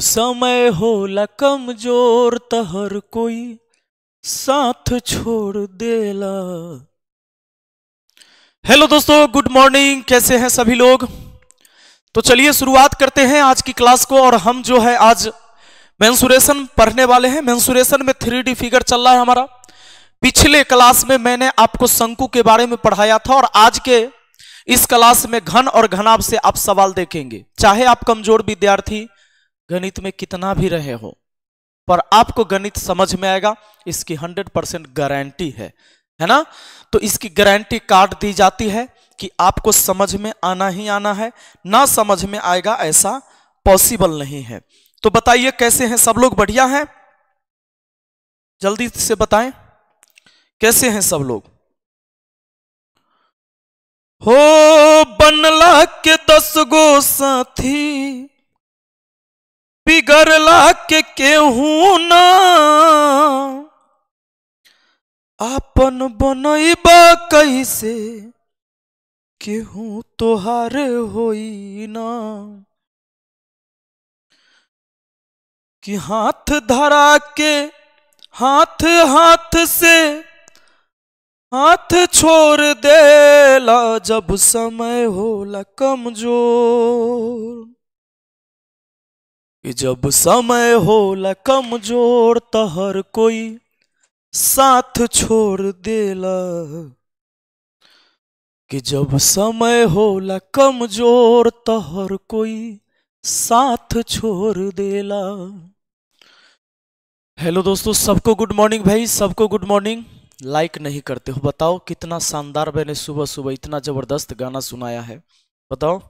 समय होला कमजोर तहर कोई साथ छोड़ देला हेलो दोस्तों गुड मॉर्निंग कैसे हैं सभी लोग तो चलिए शुरुआत करते हैं आज की क्लास को और हम जो है आज मेंसुरेशन पढ़ने वाले हैं मेंसुरेशन में थ्री डी फिगर चल रहा है हमारा पिछले क्लास में मैंने आपको शंकु के बारे में पढ़ाया था और आज के इस क्लास में घन और घनाभ से आप सवाल देखेंगे चाहे आप कमजोर विद्यार्थी गणित में कितना भी रहे हो पर आपको गणित समझ में आएगा इसकी 100 परसेंट गारंटी है है ना तो इसकी गारंटी कार्ड दी जाती है कि आपको समझ में आना ही आना है ना समझ में आएगा ऐसा पॉसिबल नहीं है तो बताइए कैसे हैं सब लोग बढ़िया हैं जल्दी से बताएं कैसे हैं सब लोग हो बनला के दस गो साथी बिगड़ला के केहू न आपन बनैबा कैसे केहू तोहार हो कि हाथ धरा के हाथ हाथ से हाथ छोड़ ला जब समय होला कमजोर जब समय होला कमजोर तो हर कोई साथ छोड़ देला कि जब समय होला कमजोर तो हर कोई साथ छोड़ देला हेलो दोस्तों सबको गुड मॉर्निंग भाई सबको गुड मॉर्निंग लाइक नहीं करते हो बताओ कितना शानदार मैंने सुबह सुबह इतना ज़बरदस्त गाना सुनाया है बताओ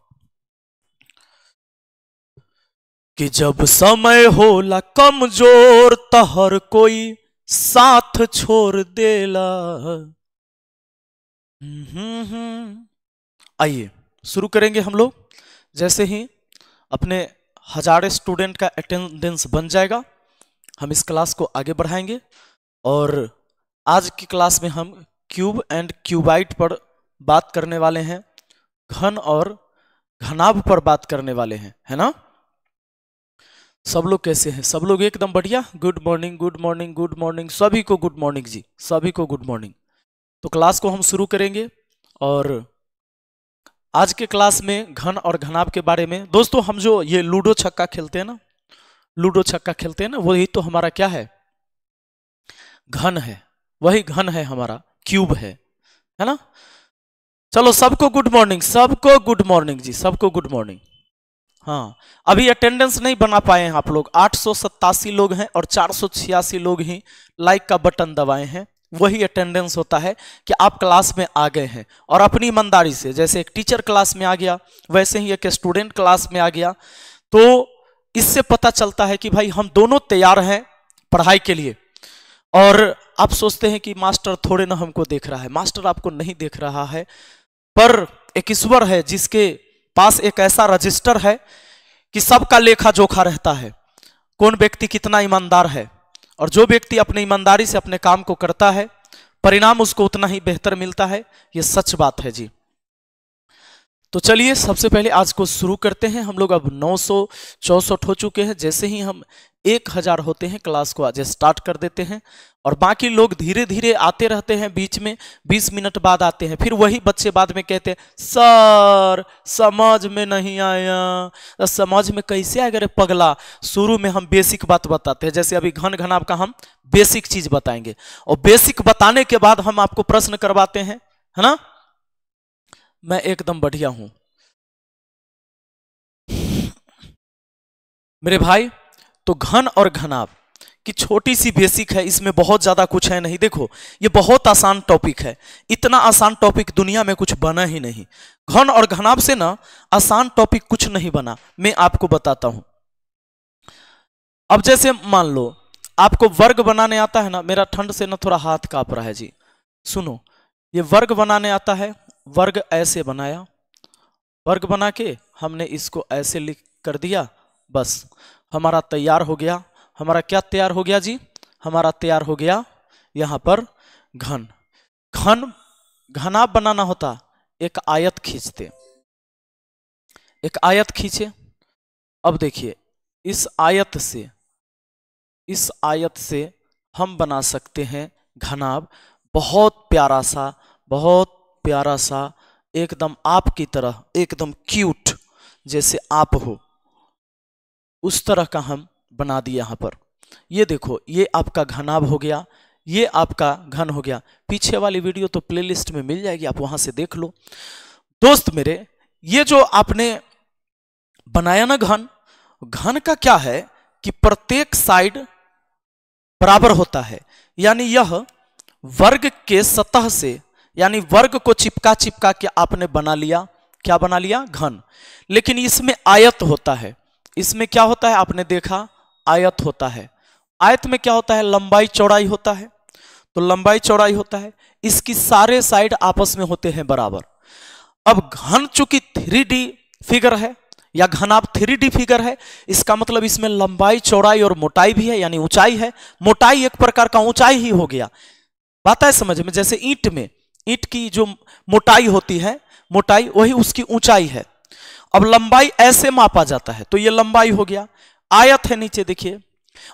कि जब समय होला कमजोर तो हर कोई साथ छोड़ देला आइए शुरू करेंगे हम लोग जैसे ही अपने हजारे स्टूडेंट का अटेंडेंस बन जाएगा हम इस क्लास को आगे बढ़ाएंगे और आज की क्लास में हम क्यूब एंड क्यूबाइट पर बात करने वाले हैं घन और घनाभ पर बात करने वाले हैं है ना सब लोग कैसे हैं सब लोग एकदम बढ़िया good morning good morning good morning सभी को गुड मॉर्निंग जी सभी को गुड मॉर्निंग तो क्लास को हम शुरू करेंगे और आज के क्लास में घन और घनाभ के बारे में दोस्तों हम जो ये लूडो छक्का खेलते हैं ना लूडो छक्का खेलते हैं ना वही तो हमारा क्या है घन है वही घन है हमारा क्यूब है है ना चलो सबको गुड मॉर्निंग सबको गुड मॉर्निंग जी सबको गुड मॉर्निंग हाँ अभी अटेंडेंस नहीं बना पाए हैं आप लोग आठ लोग हैं और चार लोग ही लाइक का बटन दबाए हैं वही अटेंडेंस होता है कि आप क्लास में आ गए हैं और अपनी ईमानदारी से जैसे एक टीचर क्लास में आ गया वैसे ही एक स्टूडेंट क्लास में आ गया तो इससे पता चलता है कि भाई हम दोनों तैयार हैं पढ़ाई के लिए और आप सोचते हैं कि मास्टर थोड़े ना हमको देख रहा है मास्टर आपको नहीं देख रहा है पर एक ईश्वर है जिसके पास एक ऐसा रजिस्टर है कि सबका लेखा जोखा रहता है कौन व्यक्ति कितना ईमानदार है और जो व्यक्ति अपने ईमानदारी से अपने काम को करता है परिणाम उसको उतना ही बेहतर मिलता है ये सच बात है जी तो चलिए सबसे पहले आज को शुरू करते हैं हम लोग अब नौ हो चुके हैं जैसे ही हम एक हजार होते हैं क्लास को आज स्टार्ट कर देते हैं और बाकी लोग धीरे धीरे आते रहते हैं बीच में बीस मिनट बाद आते हैं फिर वही बच्चे बाद में कहते हैं सर समझ में नहीं आया समझ में कैसे आ गया पगला शुरू में हम बेसिक बात बताते हैं जैसे अभी घन घन आपका हम बेसिक चीज बताएंगे और बेसिक बताने के बाद हम आपको प्रश्न करवाते हैं है ना मैं एकदम बढ़िया हूं मेरे भाई तो घन और घनाब की छोटी सी बेसिक है इसमें बहुत ज़्यादा कुछ है नहीं देखो ये बहुत आसान टॉपिक है इतना आसान टॉपिक दुनिया में कुछ बना ही नहीं घन और घनाब से ना आसान टॉपिक कुछ नहीं बना मैं आपको बताता हूं अब जैसे मान लो आपको वर्ग बनाने आता है ना मेरा ठंड से ना थोड़ा हाथ कांप रहा है जी सुनो ये वर्ग बनाने आता है वर्ग ऐसे बनाया वर्ग बना के हमने इसको ऐसे लिख कर दिया बस हमारा तैयार हो गया हमारा क्या तैयार हो गया जी हमारा तैयार हो गया यहाँ पर घन घन घना बनाना होता एक आयत खींचते एक आयत खींचे अब देखिए इस आयत से इस आयत से हम बना सकते हैं घनाब बहुत प्यारा सा बहुत प्यारा सा एकदम आपकी तरह एकदम क्यूट जैसे आप हो उस तरह का हम बना दिए यहाँ पर ये देखो ये आपका घनाभ हो गया ये आपका घन हो गया पीछे वाली वीडियो तो प्लेलिस्ट में मिल जाएगी आप वहां से देख लो दोस्त मेरे ये जो आपने बनाया ना घन घन का क्या है कि प्रत्येक साइड बराबर होता है यानी यह वर्ग के सतह से यानी वर्ग को चिपका चिपका के आपने बना लिया क्या बना लिया घन लेकिन इसमें आयत होता है इसमें क्या होता है आपने देखा आयत होता है आयत में क्या होता है लंबाई चौड़ाई होता है तो लंबाई चौड़ाई होता है इसकी सारे साइड आपस में होते हैं बराबर अब घन चूंकि थ्री डी फिगर है या आप थ्री डी फिगर है इसका मतलब इसमें लंबाई चौड़ाई और मोटाई भी है यानी ऊंचाई है मोटाई एक प्रकार का ऊंचाई ही हो गया बात है समझ में जैसे ईंट में ईंट की जो मोटाई होती है मोटाई वही उसकी ऊंचाई है अब लंबाई ऐसे मापा जाता है तो ये लंबाई हो गया आयत है नीचे देखिए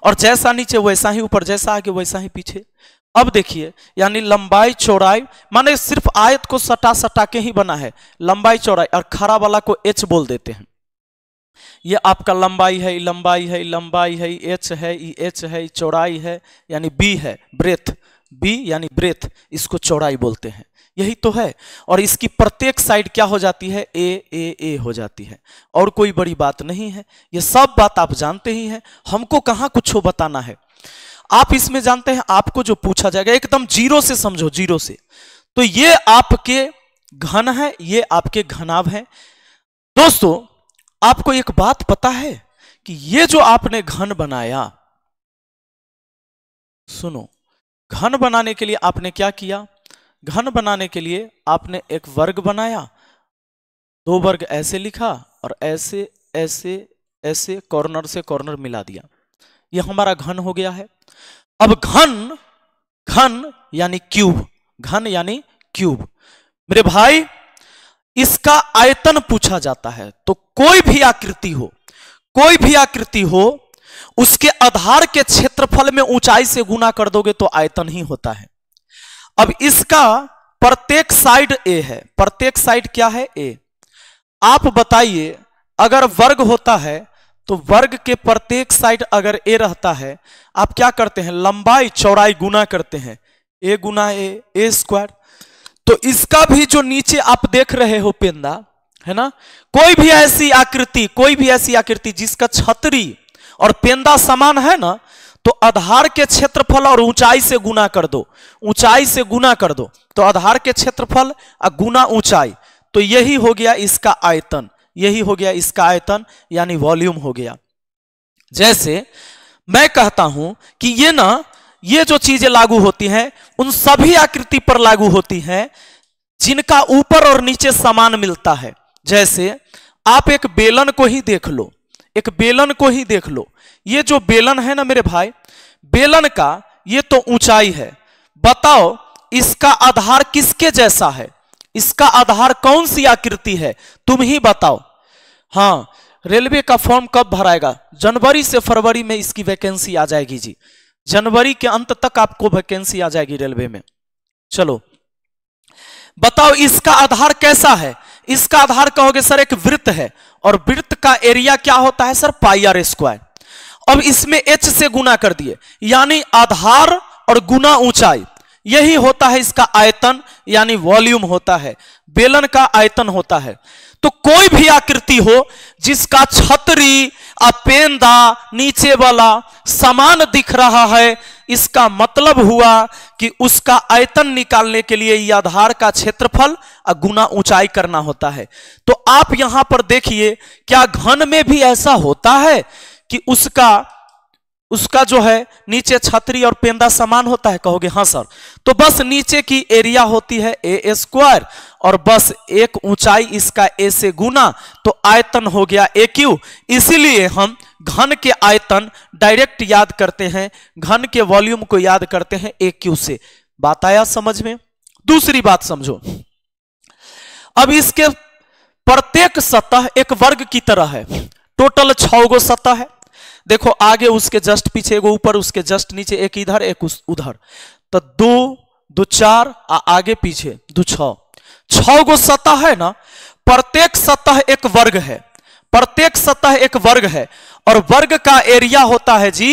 और जैसा नीचे वैसा ही ऊपर जैसा आगे वैसा ही पीछे अब देखिए यानी लंबाई चौड़ाई माने सिर्फ आयत को सटा सटा के ही बना है लंबाई चौड़ाई और खरा वाला को एच बोल देते हैं ये आपका लंबाई है लंबाई है लंबाई है एच है ई एच है चौड़ाई है यानी बी है ब्रेथ बी यानी ब्रेथ इसको चौड़ाई बोलते हैं यही तो है और इसकी प्रत्येक साइड क्या हो जाती है ए ए ए हो जाती है और कोई बड़ी बात नहीं है ये सब बात आप जानते ही हैं हमको कहाँ कुछ हो बताना है आप इसमें जानते हैं आपको जो पूछा जाएगा एकदम जीरो से समझो जीरो से तो ये आपके घन है ये आपके घनाव है दोस्तों आपको एक बात पता है कि ये जो आपने घन बनाया सुनो घन बनाने के लिए आपने क्या किया घन बनाने के लिए आपने एक वर्ग बनाया दो वर्ग ऐसे लिखा और ऐसे ऐसे ऐसे कॉर्नर से कॉर्नर मिला दिया यह हमारा घन हो गया है अब घन घन यानी क्यूब घन यानी क्यूब मेरे भाई इसका आयतन पूछा जाता है तो कोई भी आकृति हो कोई भी आकृति हो उसके आधार के क्षेत्रफल में ऊंचाई से गुना कर दोगे तो आयतन ही होता है अब इसका प्रत्येक साइड ए है प्रत्येक साइड क्या है ए आप बताइए अगर वर्ग होता है तो वर्ग के प्रत्येक साइड अगर ए रहता है आप क्या करते हैं लंबाई चौड़ाई गुना करते हैं ए गुना ए ए स्क्वायर तो इसका भी जो नीचे आप देख रहे हो पेंदा है ना कोई भी ऐसी आकृति कोई भी ऐसी आकृति जिसका छतरी और पेंदा समान है ना तो आधार के क्षेत्रफल और ऊंचाई से गुना कर दो ऊंचाई से गुना कर दो तो आधार के क्षेत्रफल और गुना ऊंचाई तो यही हो गया इसका आयतन यही हो गया इसका आयतन यानी वॉल्यूम हो गया जैसे मैं कहता हूं कि ये ना ये जो चीजें लागू होती हैं उन सभी आकृति पर लागू होती हैं जिनका ऊपर और नीचे समान मिलता है जैसे आप एक बेलन को ही देख लो एक बेलन को ही देख लो ये जो बेलन है ना मेरे भाई बेलन का ये तो ऊंचाई है बताओ इसका आधार किसके जैसा है इसका आधार कौन सी आकृति है तुम ही बताओ हाँ रेलवे का फॉर्म कब भराएगा जनवरी से फरवरी में इसकी वैकेंसी आ जाएगी जी जनवरी के अंत तक आपको वैकेंसी आ जाएगी रेलवे में चलो बताओ इसका आधार कैसा है इसका आधार कहोगे सर एक वृत्त है और वृत्त का एरिया क्या होता है सर पाई आर स्क्वायर अब इसमें एच से गुना कर दिए यानी आधार और गुना ऊंचाई यही होता है इसका आयतन यानी वॉल्यूम होता है बेलन का आयतन होता है तो कोई भी आकृति हो जिसका छतरी अपेंदा नीचे वाला समान दिख रहा है इसका मतलब हुआ कि उसका आयतन निकालने के लिए यह आधार का क्षेत्रफल और गुना ऊंचाई करना होता है तो आप यहां पर देखिए क्या घन में भी ऐसा होता है कि उसका उसका जो है नीचे छतरी और पेंदा समान होता है कहोगे हाँ सर तो बस नीचे की एरिया होती है ए स्क्वायर और बस एक ऊंचाई इसका ए से गुना तो आयतन हो गया ए क्यू इसीलिए हम घन के आयतन डायरेक्ट याद करते हैं घन के वॉल्यूम को याद करते हैं ए क्यू से बात आया समझ में दूसरी बात समझो अब इसके प्रत्येक सतह एक वर्ग की तरह है टोटल छो गो सतह है देखो आगे उसके जस्ट पीछे एगो ऊपर उसके जस्ट नीचे एक इधर एक उधर तो दो दो चार आ आगे पीछे दो छ गो सतह है ना प्रत्येक सतह एक वर्ग है प्रत्येक सतह एक वर्ग है और वर्ग का एरिया होता है जी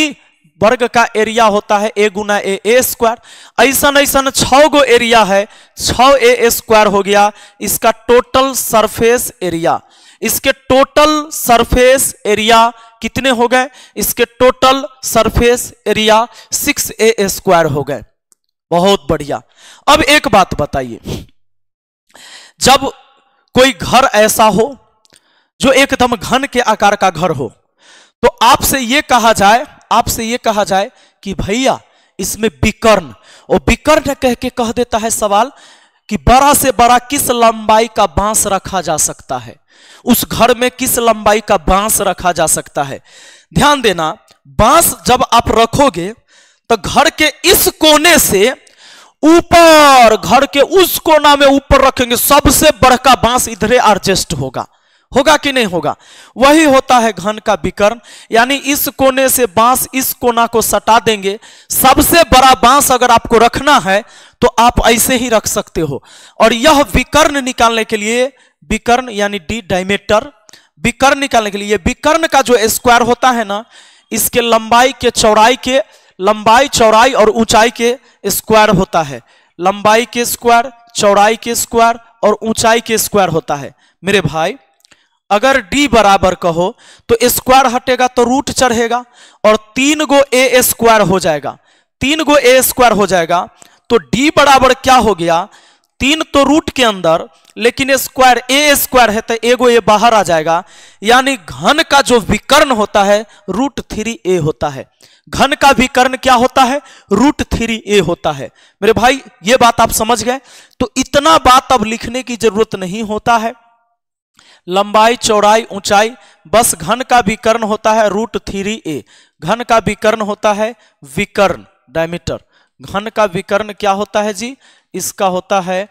वर्ग का एरिया होता है ए गुना ए ए स्क्वायर ऐसा ऐसा छ गो एरिया है छ ए स्क्वायर हो गया इसका टोटल सरफेस एरिया इसके टोटल सरफेस एरिया कितने हो गए इसके total surface area six A square हो गए बहुत बढ़िया अब एक बात बताइए जब कोई घर ऐसा हो जो एकदम घन के आकार का घर हो तो आपसे यह कहा जाए आपसे यह कहा जाए कि भैया इसमें विकर्ण और विकर्ण कह के कह देता है सवाल कि बड़ा से बड़ा किस लंबाई का बांस रखा जा सकता है उस घर में किस लंबाई का बांस रखा जा सकता है ध्यान देना बांस जब आप रखोगे तो घर के इस कोने से ऊपर घर के उस कोना में ऊपर रखेंगे सबसे बड़का बांस इधरे एडजस्ट होगा होगा कि नहीं होगा वही होता है घन का विकर्ण यानी इस कोने से बांस इस कोना को सटा देंगे सबसे बड़ा बांस अगर आपको रखना है तो आप ऐसे ही रख सकते हो और यह विकर्ण निकालने के लिए विकर्ण यानी डी डायमीटर विकर्ण निकालने के लिए विकर्ण का जो स्क्वायर होता है ना इसके लंबाई के चौड़ाई के लंबाई चौड़ाई और ऊंचाई के स्क्वायर होता है लंबाई के स्क्वायर चौड़ाई के स्क्वायर और ऊंचाई के स्क्वायर होता है मेरे भाई अगर d बराबर कहो तो स्क्वायर हटेगा तो रूट चढ़ेगा और तीन गो ए स्क्वायर हो जाएगा तीन गो ए स्क्वायर हो जाएगा तो d बराबर क्या हो गया तीन तो रूट के अंदर लेकिन स्क्वायर ए स्क्वायर है तो ए गो ए बाहर आ जाएगा यानी घन का जो विकर्ण होता है रूट थ्री ए होता है घन का विकर्ण क्या होता है रूट थ्री ए होता है मेरे भाई ये बात आप समझ गए तो इतना बात अब लिखने की जरूरत नहीं होता है लंबाई चौड़ाई ऊंचाई बस घन का विकर्ण होता है रूट थ्री ए घन का विकर्ण होता है विकर्ण डायमीटर घन का विकर्ण क्या होता है जी इसका होता है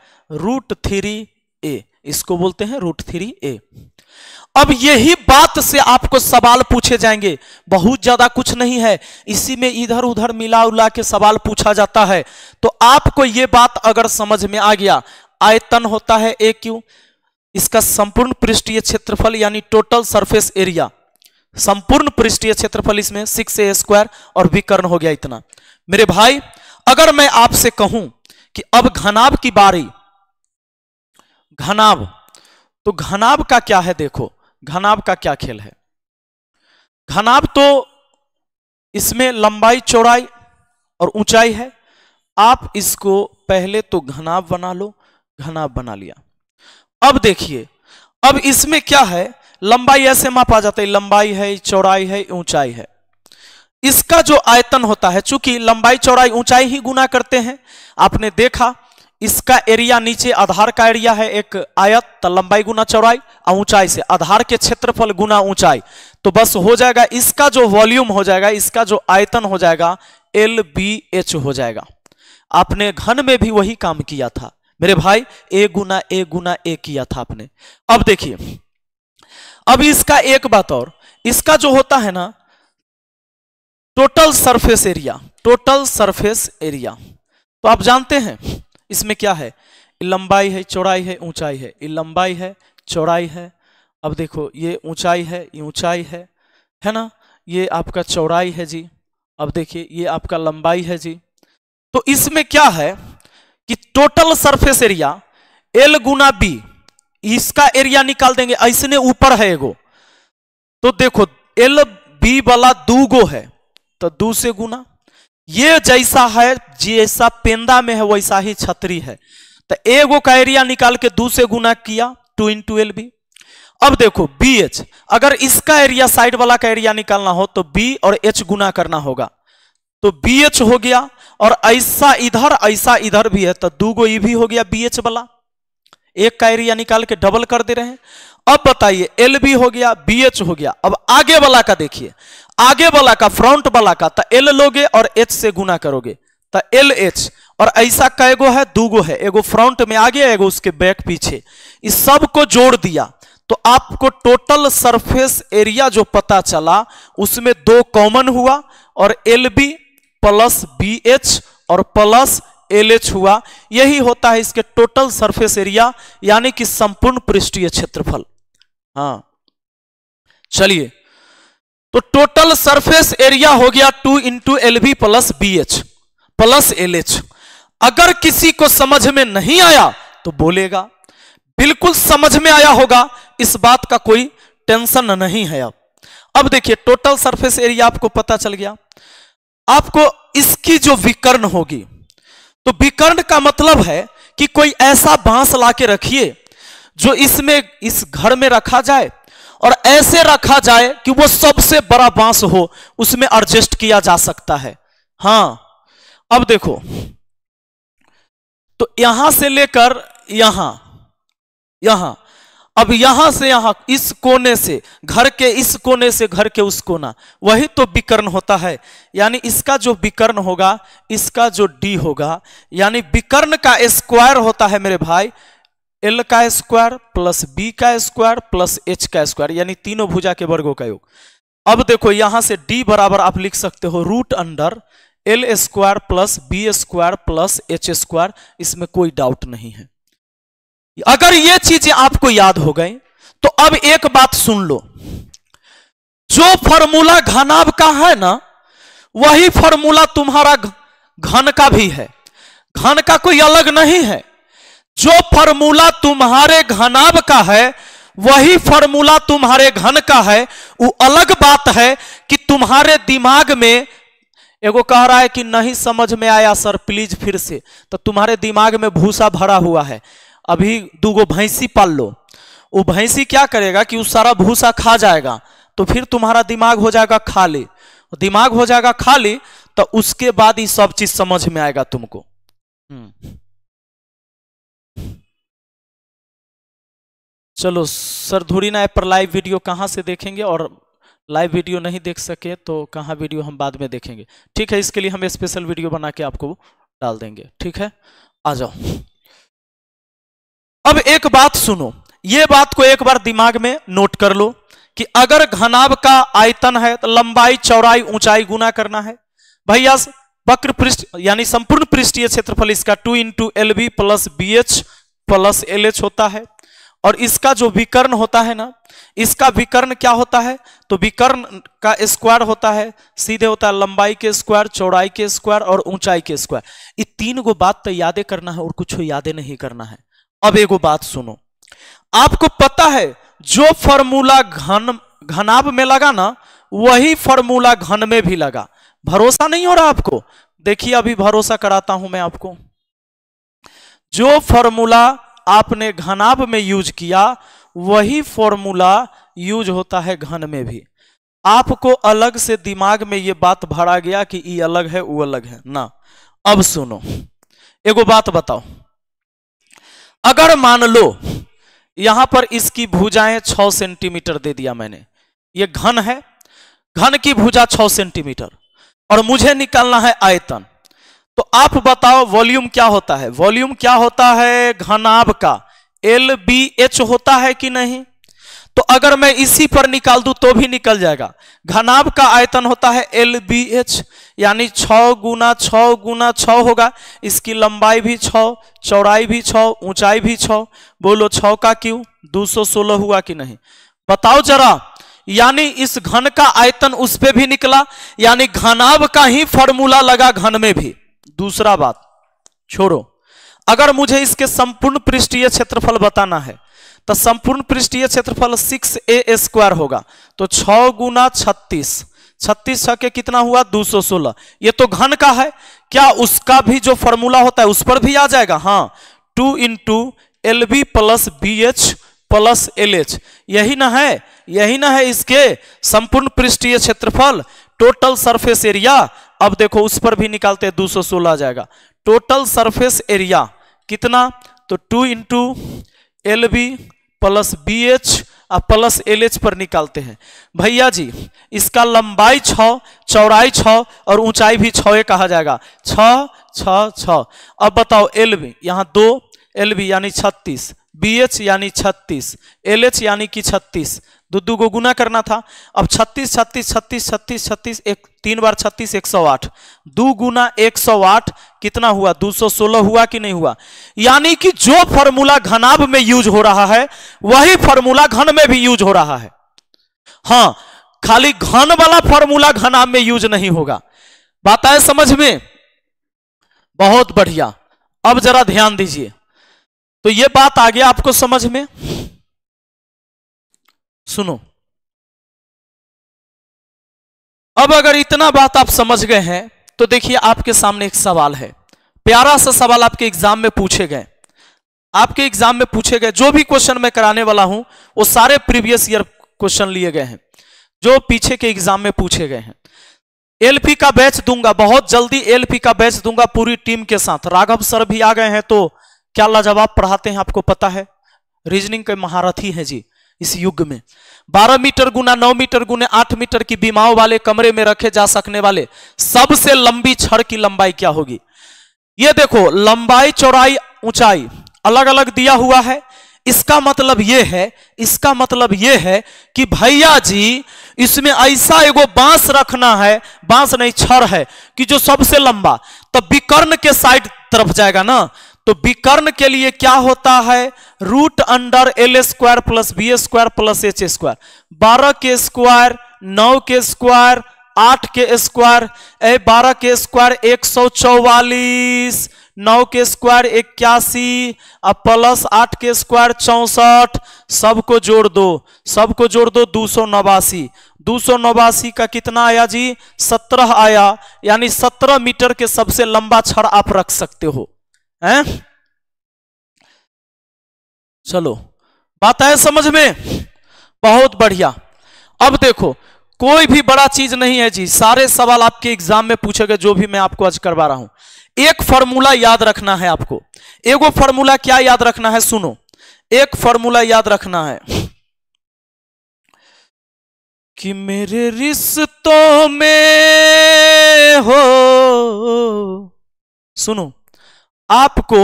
रूट थ्री ए इसको बोलते हैं रूट थ्री ए अब यही बात से आपको सवाल पूछे जाएंगे बहुत ज्यादा कुछ नहीं है इसी में इधर उधर मिला उला के सवाल पूछा जाता है तो आपको यह बात अगर समझ में आ गया आयतन होता है ए क्यू इसका संपूर्ण पृष्ठीय क्षेत्रफल यानी टोटल सरफेस एरिया संपूर्ण पृष्ठीय क्षेत्रफल इसमें सिक्स ए स्क्वायर और विकर्ण हो गया इतना मेरे भाई अगर मैं आपसे कहूं कि अब घनाभ की बारी घनाभ तो घनाभ का क्या है देखो घनाभ का क्या खेल है घनाभ तो इसमें लंबाई चौड़ाई और ऊंचाई है आप इसको पहले तो घनाभ बना लो घनाभ बना लिया अब देखिए अब इसमें क्या है लंबाई ऐसे मापा जाता है लंबाई है चौड़ाई है ऊंचाई है इसका जो आयतन होता है चूंकि लंबाई चौड़ाई ऊंचाई ही गुना करते हैं आपने देखा इसका एरिया नीचे आधार का एरिया है एक आयत तो लंबाई गुना चौड़ाई और ऊंचाई से आधार के क्षेत्रफल गुना ऊंचाई तो बस हो जाएगा इसका जो वॉल्यूम हो जाएगा इसका जो आयतन हो जाएगा एल बी एच हो जाएगा आपने घन में भी वही काम किया था मेरे भाई ए गुना ए गुना ए किया था आपने अब देखिए अब इसका एक बात और इसका जो होता है ना total surface area total surface area तो आप जानते हैं इसमें क्या है लंबाई है चौड़ाई है ऊंचाई है लंबाई है चौड़ाई है अब देखो ये ऊंचाई है ये ऊंचाई है है ना ये आपका चौड़ाई है जी अब देखिए ये आपका लंबाई है जी तो इसमें क्या है कि टोटल सरफेस एरिया एल गुना बी इसका एरिया निकाल देंगे ऐसने ऊपर है एगो तो देखो एल बी वाला दू गो है तो दू से गुना ये जैसा है जैसा पेंदा में है वैसा ही छतरी है तो एगो का एरिया निकाल के दू से गुना किया two into L B अब देखो बी एच अगर इसका एरिया साइड वाला का एरिया निकालना हो तो बी और एच गुना करना होगा तो बी एच हो गया और ऐसा इधर ऐसा इधर भी है तो दू गो ई भी हो गया बी एच वाला एक का एरिया निकाल के डबल कर दे रहे हैं अब बताइए एल बी हो गया बी एच हो गया अब आगे वाला का देखिए आगे वाला का फ्रंट वाला का तो एल लोगे और एच से गुना करोगे तो एल एच और ऐसा कैगो है दू गो है एगो फ्रंट में आगे एगो उसके बैक पीछे इस सब को जोड़ दिया तो आपको टोटल सरफेस एरिया जो पता चला उसमें दो कॉमन हुआ और L B plus B H और प्लस एल एच हुआ यही होता है इसके टोटल सरफेस एरिया यानी कि संपूर्ण पृष्ठीय क्षेत्रफल हाँ चलिए तो टोटल सरफेस एरिया हो गया two into L B plus B H plus L H अगर किसी को समझ में नहीं आया तो बोलेगा बिल्कुल समझ में आया होगा इस बात का कोई टेंशन नहीं है अब अब देखिए टोटल सरफेस एरिया आपको पता चल गया आपको इसकी जो विकर्ण होगी तो विकर्ण का मतलब है कि कोई ऐसा बांस ला के रखिए जो इसमें इस घर में रखा जाए और ऐसे रखा जाए कि वो सबसे बड़ा बांस हो उसमें एडजस्ट किया जा सकता है हां अब देखो तो यहां से लेकर यहां यहां अब यहां से यहां इस कोने से घर के इस कोने से घर के उस कोना वही तो विकर्ण होता है यानी इसका जो विकर्ण होगा इसका जो डी होगा यानी विकर्ण का स्क्वायर होता है मेरे भाई एल का स्क्वायर प्लस बी का स्क्वायर प्लस एच का स्क्वायर यानी तीनों भुजा के वर्गों का योग अब देखो यहां से डी बराबर आप लिख सकते हो root under L square plus B square plus H square इसमें कोई डाउट नहीं है अगर ये चीजें आपको याद हो गई तो अब एक बात सुन लो जो फॉर्मूला घनाभ का है ना वही फॉर्मूला तुम्हारा घन का भी है घन का कोई अलग नहीं है जो फॉर्मूला तुम्हारे घनाभ का है वही फॉर्मूला तुम्हारे घन का है वो अलग बात है कि तुम्हारे दिमाग में एगो कह रहा है कि नहीं समझ में आया सर प्लीज फिर से तो तुम्हारे दिमाग में भूसा भरा हुआ है अभी दूगो भैंसी पाल लो वो भैंसी क्या करेगा कि उस सारा भूसा खा जाएगा तो फिर तुम्हारा दिमाग हो जाएगा खाली दिमाग हो जाएगा खाली तो उसके बाद ही सब चीज समझ में आएगा तुमको हम्म। चलो सर सरधुरीना ऐप पर लाइव वीडियो कहां से देखेंगे और लाइव वीडियो नहीं देख सके तो कहां वीडियो हम बाद में देखेंगे ठीक है इसके लिए हम स्पेशल वीडियो बना के आपको डाल देंगे ठीक है आ जाओ अब एक बात सुनो ये बात को एक बार दिमाग में नोट कर लो कि अगर घनाब का आयतन है तो लंबाई चौड़ाई ऊंचाई गुना करना है भैया वक्र पृष्ठ यानी संपूर्ण पृष्ठीय क्षेत्रफल इसका two into L B plus B H plus L H होता है और इसका जो विकर्ण होता है ना इसका विकर्ण क्या होता है तो विकर्ण का स्क्वायर होता है सीधे होता है लंबाई के स्क्वायर चौड़ाई के स्क्वायर और ऊंचाई के स्क्वायर ये तीन गो बात तो यादें करना है और कुछ यादें नहीं करना है अब एगो बात सुनो आपको पता है जो फॉर्मूला घन घनाभ में लगा ना वही फॉर्मूला घन में भी लगा भरोसा नहीं हो रहा आपको देखिए अभी भरोसा कराता हूं मैं आपको जो फॉर्मूला आपने घनाभ में यूज किया वही फॉर्मूला यूज होता है घन में भी आपको अलग से दिमाग में यह बात भरा गया कि ये अलग है वो अलग है ना अब सुनो एगो बात बताओ अगर मान लो यहां पर इसकी भुजाएं 6 सेंटीमीटर दे दिया मैंने ये घन है घन की भुजा 6 सेंटीमीटर और मुझे निकालना है आयतन तो आप बताओ वॉल्यूम क्या होता है वॉल्यूम क्या होता है घनाभ का एल बी एच होता है कि नहीं तो अगर मैं इसी पर निकाल दूं तो भी निकल जाएगा घनाभ का आयतन होता है एल बी एच यानी छ गुना छ गुना छ होगा इसकी लंबाई भी छ चौड़ाई भी छ ऊंचाई भी छ बोलो छ का क्यों सोलह हुआ कि नहीं बताओ जरा यानी इस घन का आयतन उस पर भी निकला यानी घनाभ का ही फॉर्मूला लगा घन में भी दूसरा बात छोड़ो अगर मुझे इसके संपूर्ण पृष्ठीय क्षेत्रफल बताना है तो संपूर्ण पृष्ठीय क्षेत्रफल सिक्स ए स्क्वायर होगा तो छ गुना छत्तीस छत्तीस छ के कितना हुआ दो सौ सोलह ये तो घन का है क्या उसका भी जो फॉर्मूला होता है उस पर भी आ जाएगा हाँ two into L B plus B H plus L H यही ना है यही ना है इसके संपूर्ण पृष्ठीय क्षेत्रफल टोटल सरफेस एरिया अब देखो उस पर भी निकालते हैं दो सौ सोलह आ जाएगा टोटल सरफेस एरिया कितना तो two into L B plus B H और प्लस एल एच पर निकालते हैं भैया जी इसका लंबाई छ चौड़ाई छ और ऊंचाई भी छे कहा जाएगा छ छ छ अब बताओ एल बी यहाँ दो एल बी यानी छत्तीस बी एच यानी छत्तीस एल एच यानी कि छत्तीस दो दो को गुना करना था अब छत्तीस छत्तीस छत्तीस छत्तीस छत्तीस एक तीन बार छत्तीस एक सौ आठ दो गुना एक सौ आठ कितना हुआ दो सौ सोलह हुआ कि नहीं हुआ यानी कि जो फॉर्मूला घनाभ में यूज हो रहा है वही फॉर्मूला घन में भी यूज हो रहा है हाँ खाली घन वाला फॉर्मूला घनाभ में यूज नहीं होगा बात आए समझ में बहुत बढ़िया अब जरा ध्यान दीजिए तो ये बात आ गया आपको समझ में सुनो अब अगर इतना बात आप समझ गए हैं तो देखिए आपके सामने एक सवाल है प्यारा सा सवाल आपके एग्जाम में पूछे गए आपके एग्जाम में पूछे गए जो भी क्वेश्चन मैं कराने वाला हूं वो सारे प्रीवियस ईयर क्वेश्चन लिए गए हैं जो पीछे के एग्जाम में पूछे गए हैं एलपी का बैच दूंगा बहुत जल्दी एलपी का बैच दूंगा पूरी टीम के साथ राघव सर भी आ गए हैं तो क्या लाजवाब पढ़ाते हैं आपको पता है रीजनिंग के महारथी हैं जी इस युग में 12 मीटर गुना 9 मीटर गुना 8 मीटर की बीमाओं वाले कमरे में रखे जा सकने वाले सबसे लंबी छड़ की लंबाई क्या होगी ये देखो लंबाई चौड़ाई ऊंचाई अलग अलग दिया हुआ है इसका मतलब यह है इसका मतलब यह है कि भैया जी इसमें ऐसा एगो बांस रखना है बांस नहीं छड़ है कि जो सबसे लंबा तो विकर्ण के साइड तरफ जाएगा ना तो विकर्ण के लिए क्या होता है root under L square plus B square plus H square बारह के स्क्वायर नौ के स्क्वायर आठ के स्क्वायर ए बारह के स्क्वायर एक सौ चौवालीस नौ के स्क्वायर इक्यासी और प्लस आठ के स्क्वायर चौसठ सबको जोड़ दो सबको जोड़ दो दो सौ नवासी दो सौ नवासी का कितना आया जी सत्रह आया यानी सत्रह मीटर के सबसे लंबा छड़ आप रख सकते हो हैं चलो बात आए समझ में बहुत बढ़िया अब देखो कोई भी बड़ा चीज नहीं है जी सारे सवाल आपके एग्जाम में पूछे गए जो भी मैं आपको आज करवा रहा हूं एक फॉर्मूला याद रखना है आपको एगो फॉर्मूला क्या याद रखना है सुनो एक फॉर्मूला याद रखना है कि मेरे रिश्तों में हो सुनो आपको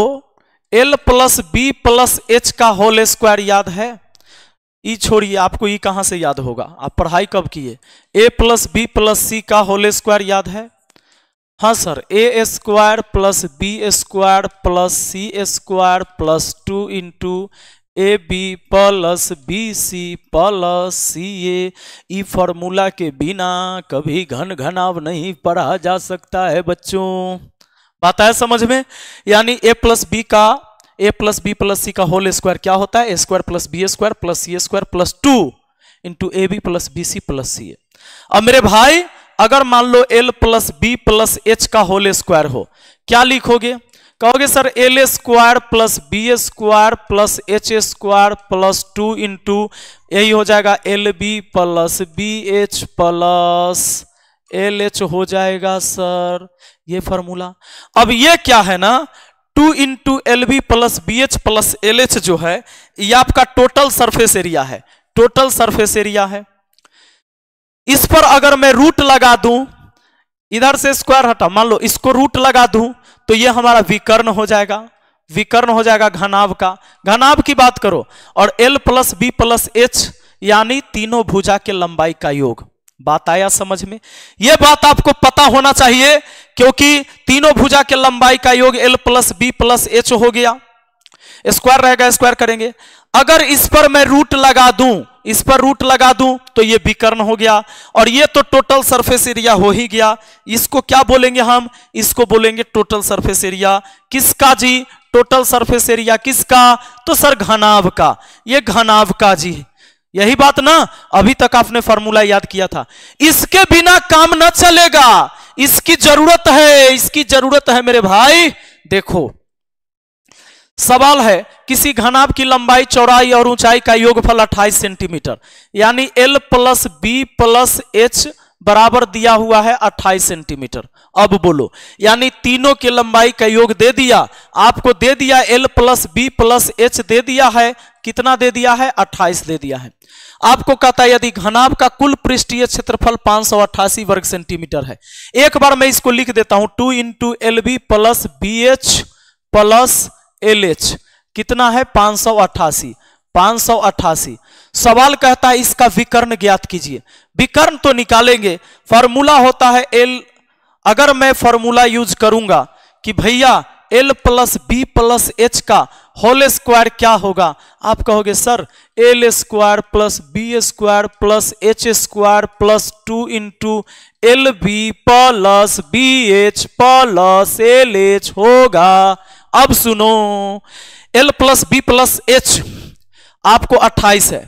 L plus B plus H का होल स्क्वायर याद है ई छोड़िए आपको ई कहाँ से याद होगा आप पढ़ाई कब किए A plus B plus C का होल स्क्वायर याद है हाँ sir A square plus B square plus C square plus two into A B plus B C plus C A formula के बिना कभी घन घनाव नहीं पढ़ा जा सकता है बच्चों बात आया समझ में यानी ए प्लस बी का A plus B plus C का होल स्क्वायर क्या होता है A square plus B square plus C square plus two into A B plus B C plus C अब मेरे भाई अगर मान लो L plus B plus H का होल स्क्वायर हो क्या लिखोगे कहोगे sir L square plus B square plus H square plus two into यही हो जाएगा L B plus B H plus L H हो जाएगा सर ये फॉर्मूला अब ये क्या है ना two into L B plus B H plus L H जो है ये आपका टोटल सरफेस एरिया है टोटल सरफेस एरिया है इस पर अगर मैं रूट लगा दूं इधर से स्क्वायर हटा मान लो इसको रूट लगा दूं तो ये हमारा विकर्ण हो जाएगा विकर्ण हो जाएगा घनाभ का घनाभ की बात करो और L plus B plus H यानी तीनों भुजा के लंबाई का योग बात आया समझ में यह बात आपको पता होना चाहिए क्योंकि तीनों भुजा के लंबाई का योग L plus B plus H हो गया स्क्वायर रहेगा स्क्वायर करेंगे अगर इस पर मैं रूट लगा दूं इस पर रूट लगा दूं तो ये विकर्ण हो गया और ये तो टोटल सरफेस एरिया हो ही गया इसको क्या बोलेंगे हम इसको बोलेंगे टोटल सरफेस एरिया किसका जी टोटल सरफेस एरिया किसका तो सर घनाभ का ये घनाभ का जी यही बात ना अभी तक आपने फॉर्मूला याद किया था इसके बिना काम ना चलेगा इसकी जरूरत है इसकी जरूरत है मेरे भाई देखो सवाल है किसी घनाभ की लंबाई चौड़ाई और ऊंचाई का योगफल 28 सेंटीमीटर यानी L plus B plus H बराबर दिया हुआ है 28 सेंटीमीटर अब बोलो यानी तीनों की लंबाई का योग दे दिया आपको दे दिया L plus B plus H दे दिया है कितना दे दिया है 28 दे दिया है आपको कहता है यदि घनाभ का कुल पृष्ठीय क्षेत्रफल पांच वर्ग सेंटीमीटर है एक बार मैं इसको लिख देता हूं two into L B plus B H plus L H कितना है पांच सौ अट्ठासी पांच सौ अट्ठासी सवाल कहता है इसका विकर्ण ज्ञात कीजिए विकर्ण तो निकालेंगे फॉर्मूला होता है एल अगर मैं फॉर्मूला यूज करूंगा कि भैया L plus B plus H का होल स्क्वायर क्या होगा आप कहोगे sir L square plus B square plus H square plus two into L B plus B H plus L H होगा अब सुनो L plus B plus H आपको 28 है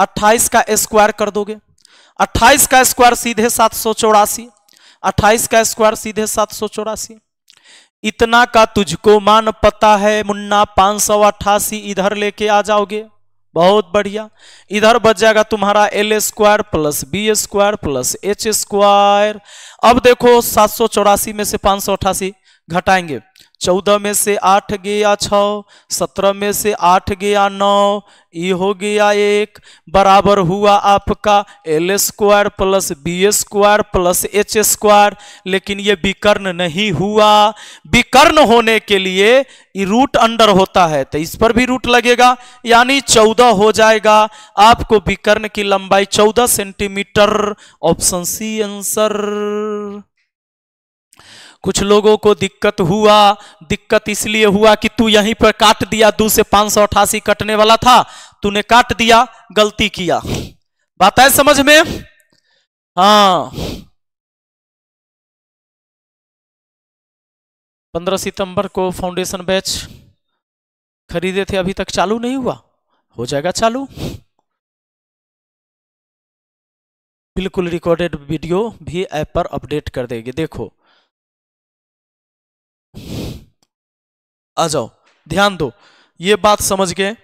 28 का स्क्वायर कर दोगे 28 का स्क्वायर सीधे सात सौ चौरासी अट्ठाईस का स्क्वायर सीधे सात सौ चौरासी इतना का तुझको मान पता है मुन्ना पांच सौ अट्ठासी इधर लेके आ जाओगे बहुत बढ़िया इधर बच जाएगा तुम्हारा L square plus B square plus H square अब देखो सात सौ चौरासी में से पांच सौ अट्ठासी घटाएंगे चौदह में से आठ गया छ सत्रह में से आठ गया नौ ये हो गया एक बराबर हुआ आपका L square plus B square plus H square लेकिन ये विकर्ण नहीं हुआ विकर्ण होने के लिए रूट अंडर होता है तो इस पर भी रूट लगेगा यानी चौदह हो जाएगा आपको विकर्ण की लंबाई चौदह सेंटीमीटर ऑप्शन सी आंसर कुछ लोगों को दिक्कत हुआ दिक्कत इसलिए हुआ कि तू यहीं पर काट दिया दो से पांच सौ अठासी कटने वाला था तूने काट दिया गलती किया बात है समझ में हाँ पंद्रह सितंबर को फाउंडेशन बैच खरीदे थे अभी तक चालू नहीं हुआ हो जाएगा चालू बिल्कुल रिकॉर्डेड वीडियो भी ऐप पर अपडेट कर देगी देखो आ जाओ ध्यान दो ये बात समझ गए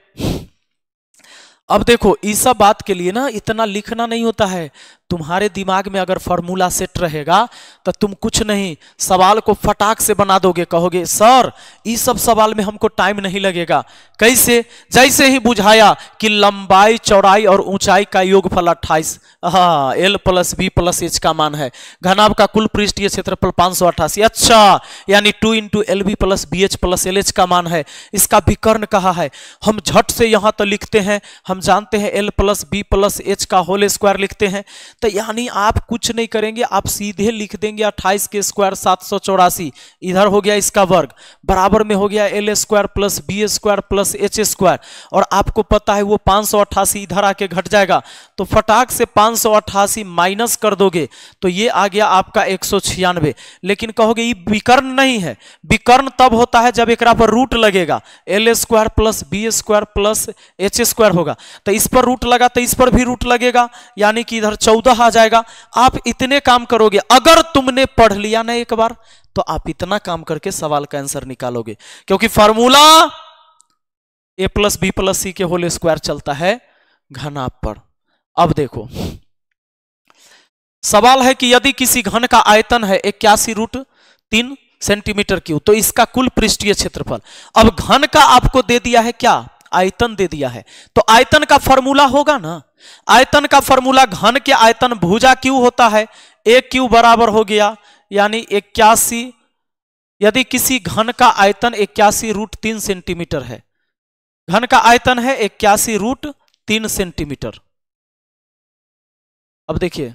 अब देखो ईसा बात के लिए ना इतना लिखना नहीं होता है तुम्हारे दिमाग में अगर फॉर्मूला सेट रहेगा तो तुम कुछ नहीं सवाल को फटाक से बना दोगे कहोगे सर ये सब सवाल में हमको टाइम नहीं लगेगा कैसे जैसे ही बुझाया कि लंबाई चौड़ाई और ऊंचाई का योगफल अट्ठाईस हाँ L plus B plus H का मान है घनाव का कुल पृष्ठीय क्षेत्रफल पांच सौ अट्ठासी अच्छा यानी two into L B plus B H plus L H का मान है इसका विकर्ण कहा है हम झट से यहां तो लिखते हैं हम जानते हैं L plus B plus H का होल स्क्वायर लिखते हैं तो यानी आप कुछ नहीं करेंगे आप सीधे लिख देंगे अट्ठाईस के स्क्वायर सात सौ चौरासी इधर हो गया इसका वर्ग बराबर में हो गया L square plus B square plus H square और आपको पता है वो पाँच सौ अट्ठासी इधर आके घट जाएगा तो फटाक से पाँच सौ अट्ठासी माइनस कर दोगे तो ये आ गया आपका एक सौ छियानवे लेकिन कहोगे ये विकर्ण नहीं है विकर्ण तब होता है जब एक पर रूट लगेगा L square plus B square plus H square होगा तो इस पर रूट लगा तो इस पर भी रूट लगेगा यानी कि इधर चौदह चौदह आ जाएगा आप इतने काम करोगे अगर तुमने पढ़ लिया ना एक बार तो आप इतना काम करके सवाल का आंसर निकालोगे क्योंकि formula A plus B plus C के होल स्क्वायर चलता है घना पर अब देखो सवाल है कि यदि किसी घन का आयतन है इक्यासी रूट तीन सेंटीमीटर क्यू तो इसका कुल पृष्ठीय क्षेत्रफल अब घन का आपको दे दिया है क्या आयतन दे दिया है तो आयतन का फॉर्मूला होगा ना आयतन का फॉर्मूला घन के आयतन भुजा क्यू होता है एक क्यू बराबर हो गया यानी इक्यासी यदि किसी घन का आयतन इक्यासी रूट तीन सेंटीमीटर है घन का आयतन है इक्यासी रूट तीन सेंटीमीटर अब देखिए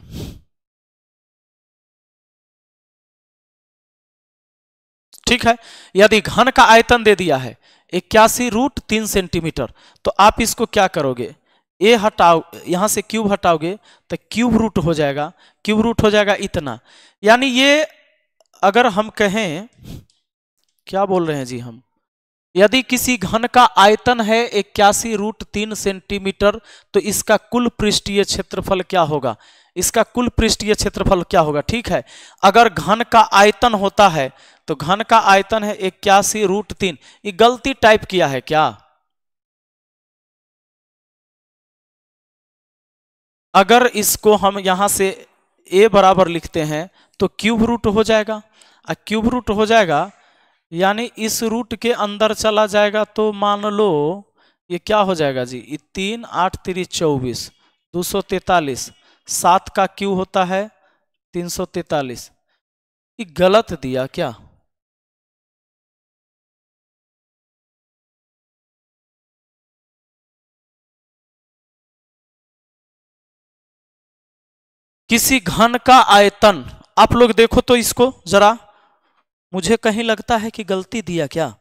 ठीक है यदि घन का आयतन दे दिया है इक्यासी रूट तीन सेंटीमीटर तो आप इसको क्या करोगे ए हटाओ यहाँ से क्यूब हटाओगे तो क्यूब रूट हो जाएगा क्यूब रूट हो जाएगा इतना यानी ये अगर हम कहें क्या बोल रहे हैं जी हम यदि किसी घन का आयतन है इक्यासी रूट तीन सेंटीमीटर तो इसका कुल पृष्ठीय क्षेत्रफल क्या होगा इसका कुल पृष्ठीय क्षेत्रफल क्या होगा ठीक है अगर घन का आयतन होता है तो घन का आयतन है इक्यासी रूट तीन ये गलती टाइप किया है क्या अगर इसको हम यहां से ए बराबर लिखते हैं तो क्यूब रूट हो जाएगा और क्यूब रूट हो जाएगा यानी इस रूट के अंदर चला जाएगा तो मान लो ये क्या हो जाएगा जी तीन आठ तीन चौबीस दो सौ तैतालीस सात का क्यू होता है तीन सौ तैतालीस गलत दिया क्या किसी घन का आयतन आप लोग देखो तो इसको जरा मुझे कहीं लगता है कि गलती दिया क्या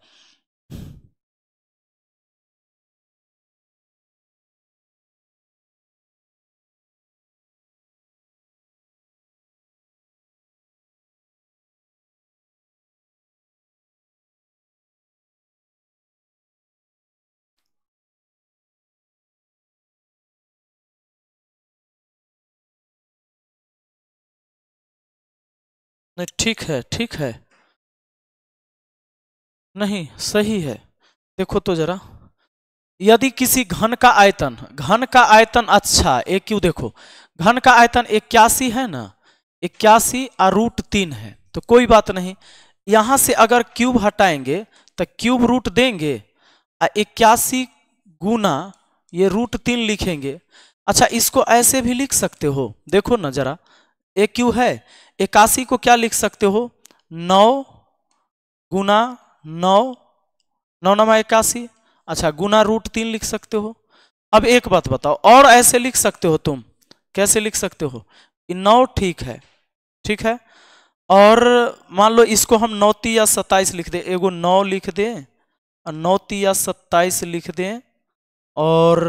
नहीं ठीक है ठीक है नहीं सही है देखो तो जरा यदि किसी घन का आयतन घन का आयतन अच्छा एक क्यों देखो घन का आयतन इक्यासी है ना इक्यासी और रूट तीन है तो कोई बात नहीं यहां से अगर क्यूब हटाएंगे तो क्यूब रूट देंगे इक्यासी गुना ये रूट तीन लिखेंगे अच्छा इसको ऐसे भी लिख सकते हो देखो ना जरा ए क्यू है इक्यासी को क्या लिख सकते हो नौ गुना नौ नौ नमा इक्यासी अच्छा गुना रूट तीन लिख सकते हो अब एक बात बताओ और ऐसे लिख सकते हो तुम कैसे लिख सकते हो नौ ठीक है ठीक है और मान लो इसको हम नौती या सत्ताईस लिख दें एगो नौ लिख दें और नौती या सत्ताईस लिख दें और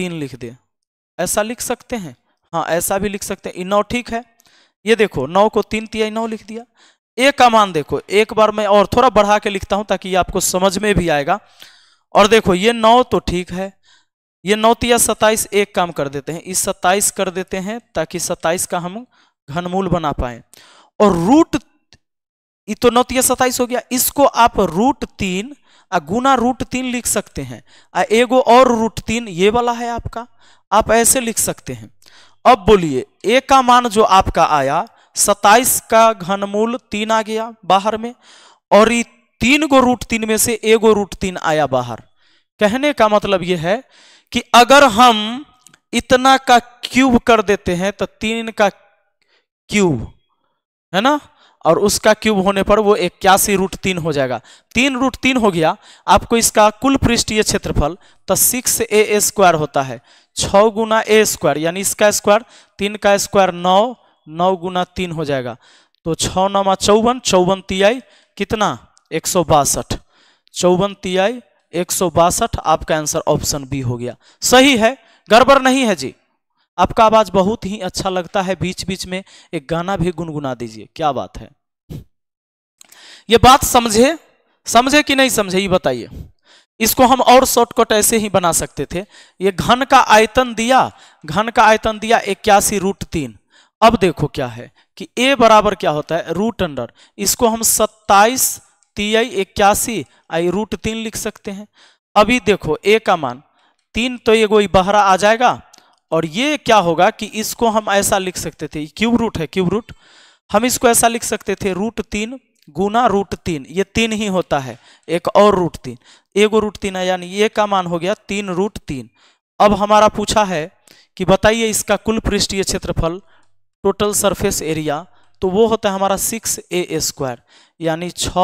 तीन लिख दें ऐसा लिख सकते हैं हाँ ऐसा भी लिख सकते हैं नौ ठीक है ये देखो नौ को तीन तिहाई नौ लिख दिया एक का मान देखो एक बार मैं और थोड़ा बढ़ा के लिखता हूं ताकि ये आपको समझ में भी आएगा और देखो ये नौ तो ठीक है ये नौ तिया सताइस एक काम कर देते हैं इस सताइस कर देते हैं ताकि सताइस का हम घनमूल बना पाए और रूट ये तो नौ तिया सताइस हो गया इसको आप रूट तीन आ गुना रूट तीन लिख सकते हैं आ एगो और रूट तीन ये वाला है आपका आप ऐसे लिख सकते हैं अब बोलिए ए का मान जो आपका आया सताइस का घनमूल तीन आ गया बाहर में और ये तीन गो रूट तीन में से ए गो रूट तीन आया बाहर कहने का मतलब यह है कि अगर हम इतना का क्यूब कर देते हैं तो तीन का क्यूब है ना और उसका क्यूब होने पर वो इक्यासी रूट तीन हो जाएगा तीन रूट तीन हो गया आपको इसका कुल पृष्ठीय क्षेत्रफल तो सिक्स ए ए स्क्वायर होता है छ गुना ए स्क्वायर यानी इसका स्क्वायर तीन का स्क्वायर नौ नौ गुना तीन हो जाएगा तो छ नवा चौवन चौवन आई कितना एक सौ बासठ चौवन आई एक सौ बासठ आपका आंसर ऑप्शन बी हो गया सही है गड़बड़ नहीं है जी आपका आवाज़ बहुत ही अच्छा लगता है बीच बीच में एक गाना भी गुनगुना दीजिए क्या बात है ये बात समझे समझे कि नहीं समझे ये बताइए इसको हम और शॉर्टकट ऐसे ही बना सकते थे ये घन का आयतन दिया घन का आयतन दिया इक्यासी रूट तीन अब देखो क्या है कि ए बराबर क्या होता है रूट अंडर इसको हम सत्ताईस ती इक्यासी आई रूट तीन लिख सकते हैं अभी देखो ए का मान तीन तो ये कोई बहरा आ जाएगा और ये क्या होगा कि इसको हम ऐसा लिख सकते थे क्यूब रूट है क्यूब रूट हम इसको ऐसा लिख सकते थे रूट तीन गुना रूट तीन ये तीन ही होता है एक और रूट तीन एगो रूट तीन है यानी ये का मान हो गया तीन रूट तीन अब हमारा पूछा है कि बताइए इसका कुल पृष्ठीय क्षेत्रफल टोटल सरफेस एरिया तो वो होता है हमारा सिक्स ए स्क्वायर यानी छ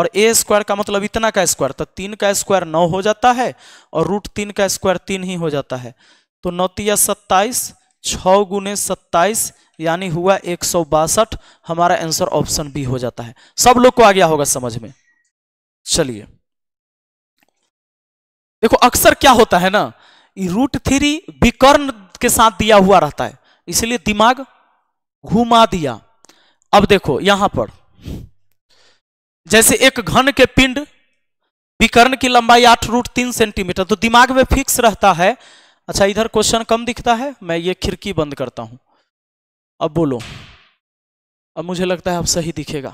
और ए स्क्वायर का मतलब इतना का स्क्वायर तो तीन का स्क्वायर नौ हो जाता है और रूट तीन का स्क्वायर तीन ही हो जाता है तो नौतिया सत्ताईस छः गुने सत्ताईस यानी हुआ एक सौ बासठ हमारा आंसर ऑप्शन बी हो जाता है सब लोग को आ गया होगा समझ में चलिए देखो अक्सर क्या होता है ना रूट थ्री विकर्ण के साथ दिया हुआ रहता है इसलिए दिमाग घुमा दिया अब देखो यहां पर जैसे एक घन के पिंड विकर्ण की लंबाई आठ रूट तीन सेंटीमीटर तो दिमाग में फिक्स रहता है अच्छा इधर क्वेश्चन कम दिखता है मैं ये खिड़की बंद करता हूँ अब बोलो अब मुझे लगता है अब सही दिखेगा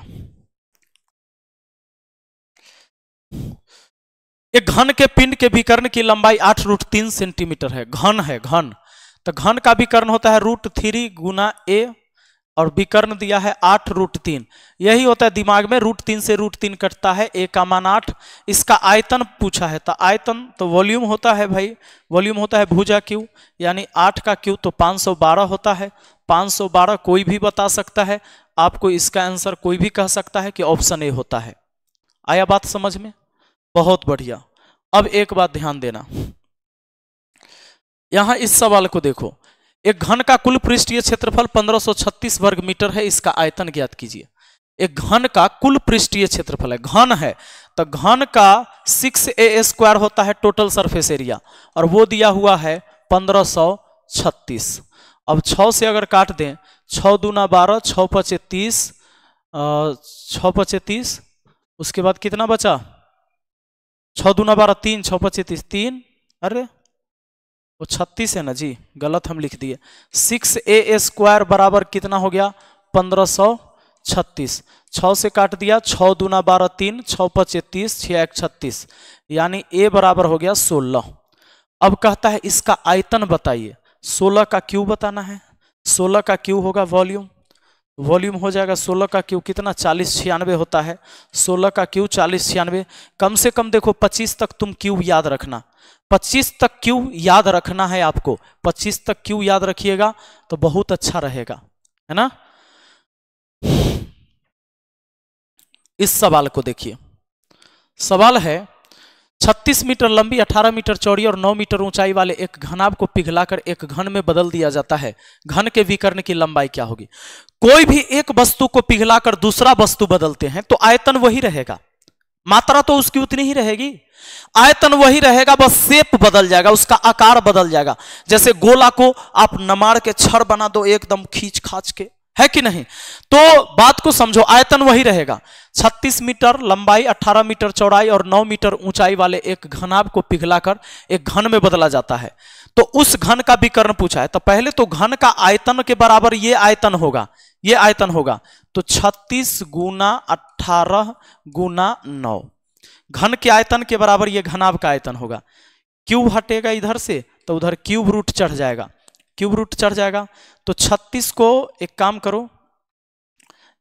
एक घन के पिंड के विकर्ण की लंबाई आठ रूट तीन सेंटीमीटर है घन है घन तो घन का विकर्ण होता है रूट थ्री गुना ए और विकर्ण दिया है आठ रूट तीन यही होता है दिमाग में रूट तीन से रूट तीन कटता है एक का मान आठ इसका आयतन पूछा है तो आयतन तो वॉल्यूम होता है भाई वॉल्यूम होता है भुजा क्यू यानी आठ का क्यू तो पाँच सौ बारह होता है पाँच सौ बारह कोई भी बता सकता है आपको इसका आंसर कोई भी कह सकता है कि ऑप्शन ए होता है आया बात समझ में बहुत बढ़िया अब एक बात ध्यान देना यहां इस सवाल को देखो एक घन का कुल पृष्ठीय क्षेत्रफल 1536 वर्ग मीटर है इसका आयतन ज्ञात कीजिए एक घन का कुल पृष्ठीय क्षेत्रफल है घन है तो घन का सिक्स ए स्क्वायर होता है टोटल सरफेस एरिया और वो दिया हुआ है 1536 अब 6 से अगर काट दें 6 दूना बारह छ पचे तीस छ पचे तीस उसके बाद कितना बचा छ दूना बारह तीन छ पचे तीस तीन अरे वो तो छत्तीस है ना जी गलत हम लिख दिए सिक्स ए स्क्वायर बराबर कितना हो गया पंद्रह सौ छत्तीस छः से काट दिया छः दूना बारह तीन छः पचे तीस छः एक छत्तीस यानी ए बराबर हो गया सोलह अब कहता है इसका आयतन बताइए सोलह का क्यू बताना है सोलह का क्यू होगा वॉल्यूम वॉल्यूम हो जाएगा सोलह का क्यू कितना चालीस छियानवे होता है सोलह का क्यू चालीस छियानवे कम से कम देखो पच्चीस तक तुम क्यू याद रखना पच्चीस तक क्यू याद रखना है आपको पच्चीस तक क्यू याद रखिएगा तो बहुत अच्छा रहेगा है ना इस सवाल को देखिए सवाल है 36 मीटर लंबी 18 मीटर चौड़ी और 9 मीटर ऊंचाई वाले एक घनाभ को पिघलाकर एक घन में बदल दिया जाता है घन के विकर्ण की लंबाई क्या होगी कोई भी एक वस्तु को पिघलाकर दूसरा वस्तु बदलते हैं तो आयतन वही रहेगा मात्रा तो उसकी उतनी ही रहेगी आयतन वही रहेगा बस शेप बदल जाएगा उसका आकार बदल जाएगा जैसे गोला को आप नमार के छर बना दो एकदम खींच खाच के है कि नहीं तो बात को समझो आयतन वही रहेगा 36 मीटर लंबाई 18 मीटर चौड़ाई और 9 मीटर ऊंचाई वाले एक घनाभ को पिघलाकर एक घन में बदला जाता है तो उस घन का विकर्ण पूछा है तो पहले तो घन का आयतन के बराबर ये आयतन होगा ये आयतन होगा तो 36 गुना अठारह गुना नौ घन के आयतन के बराबर ये घनाव का आयतन होगा क्यूब हटेगा इधर से तो उधर क्यूब रूट चढ़ जाएगा क्यूब रूट चढ़ जाएगा तो 36 को एक काम करो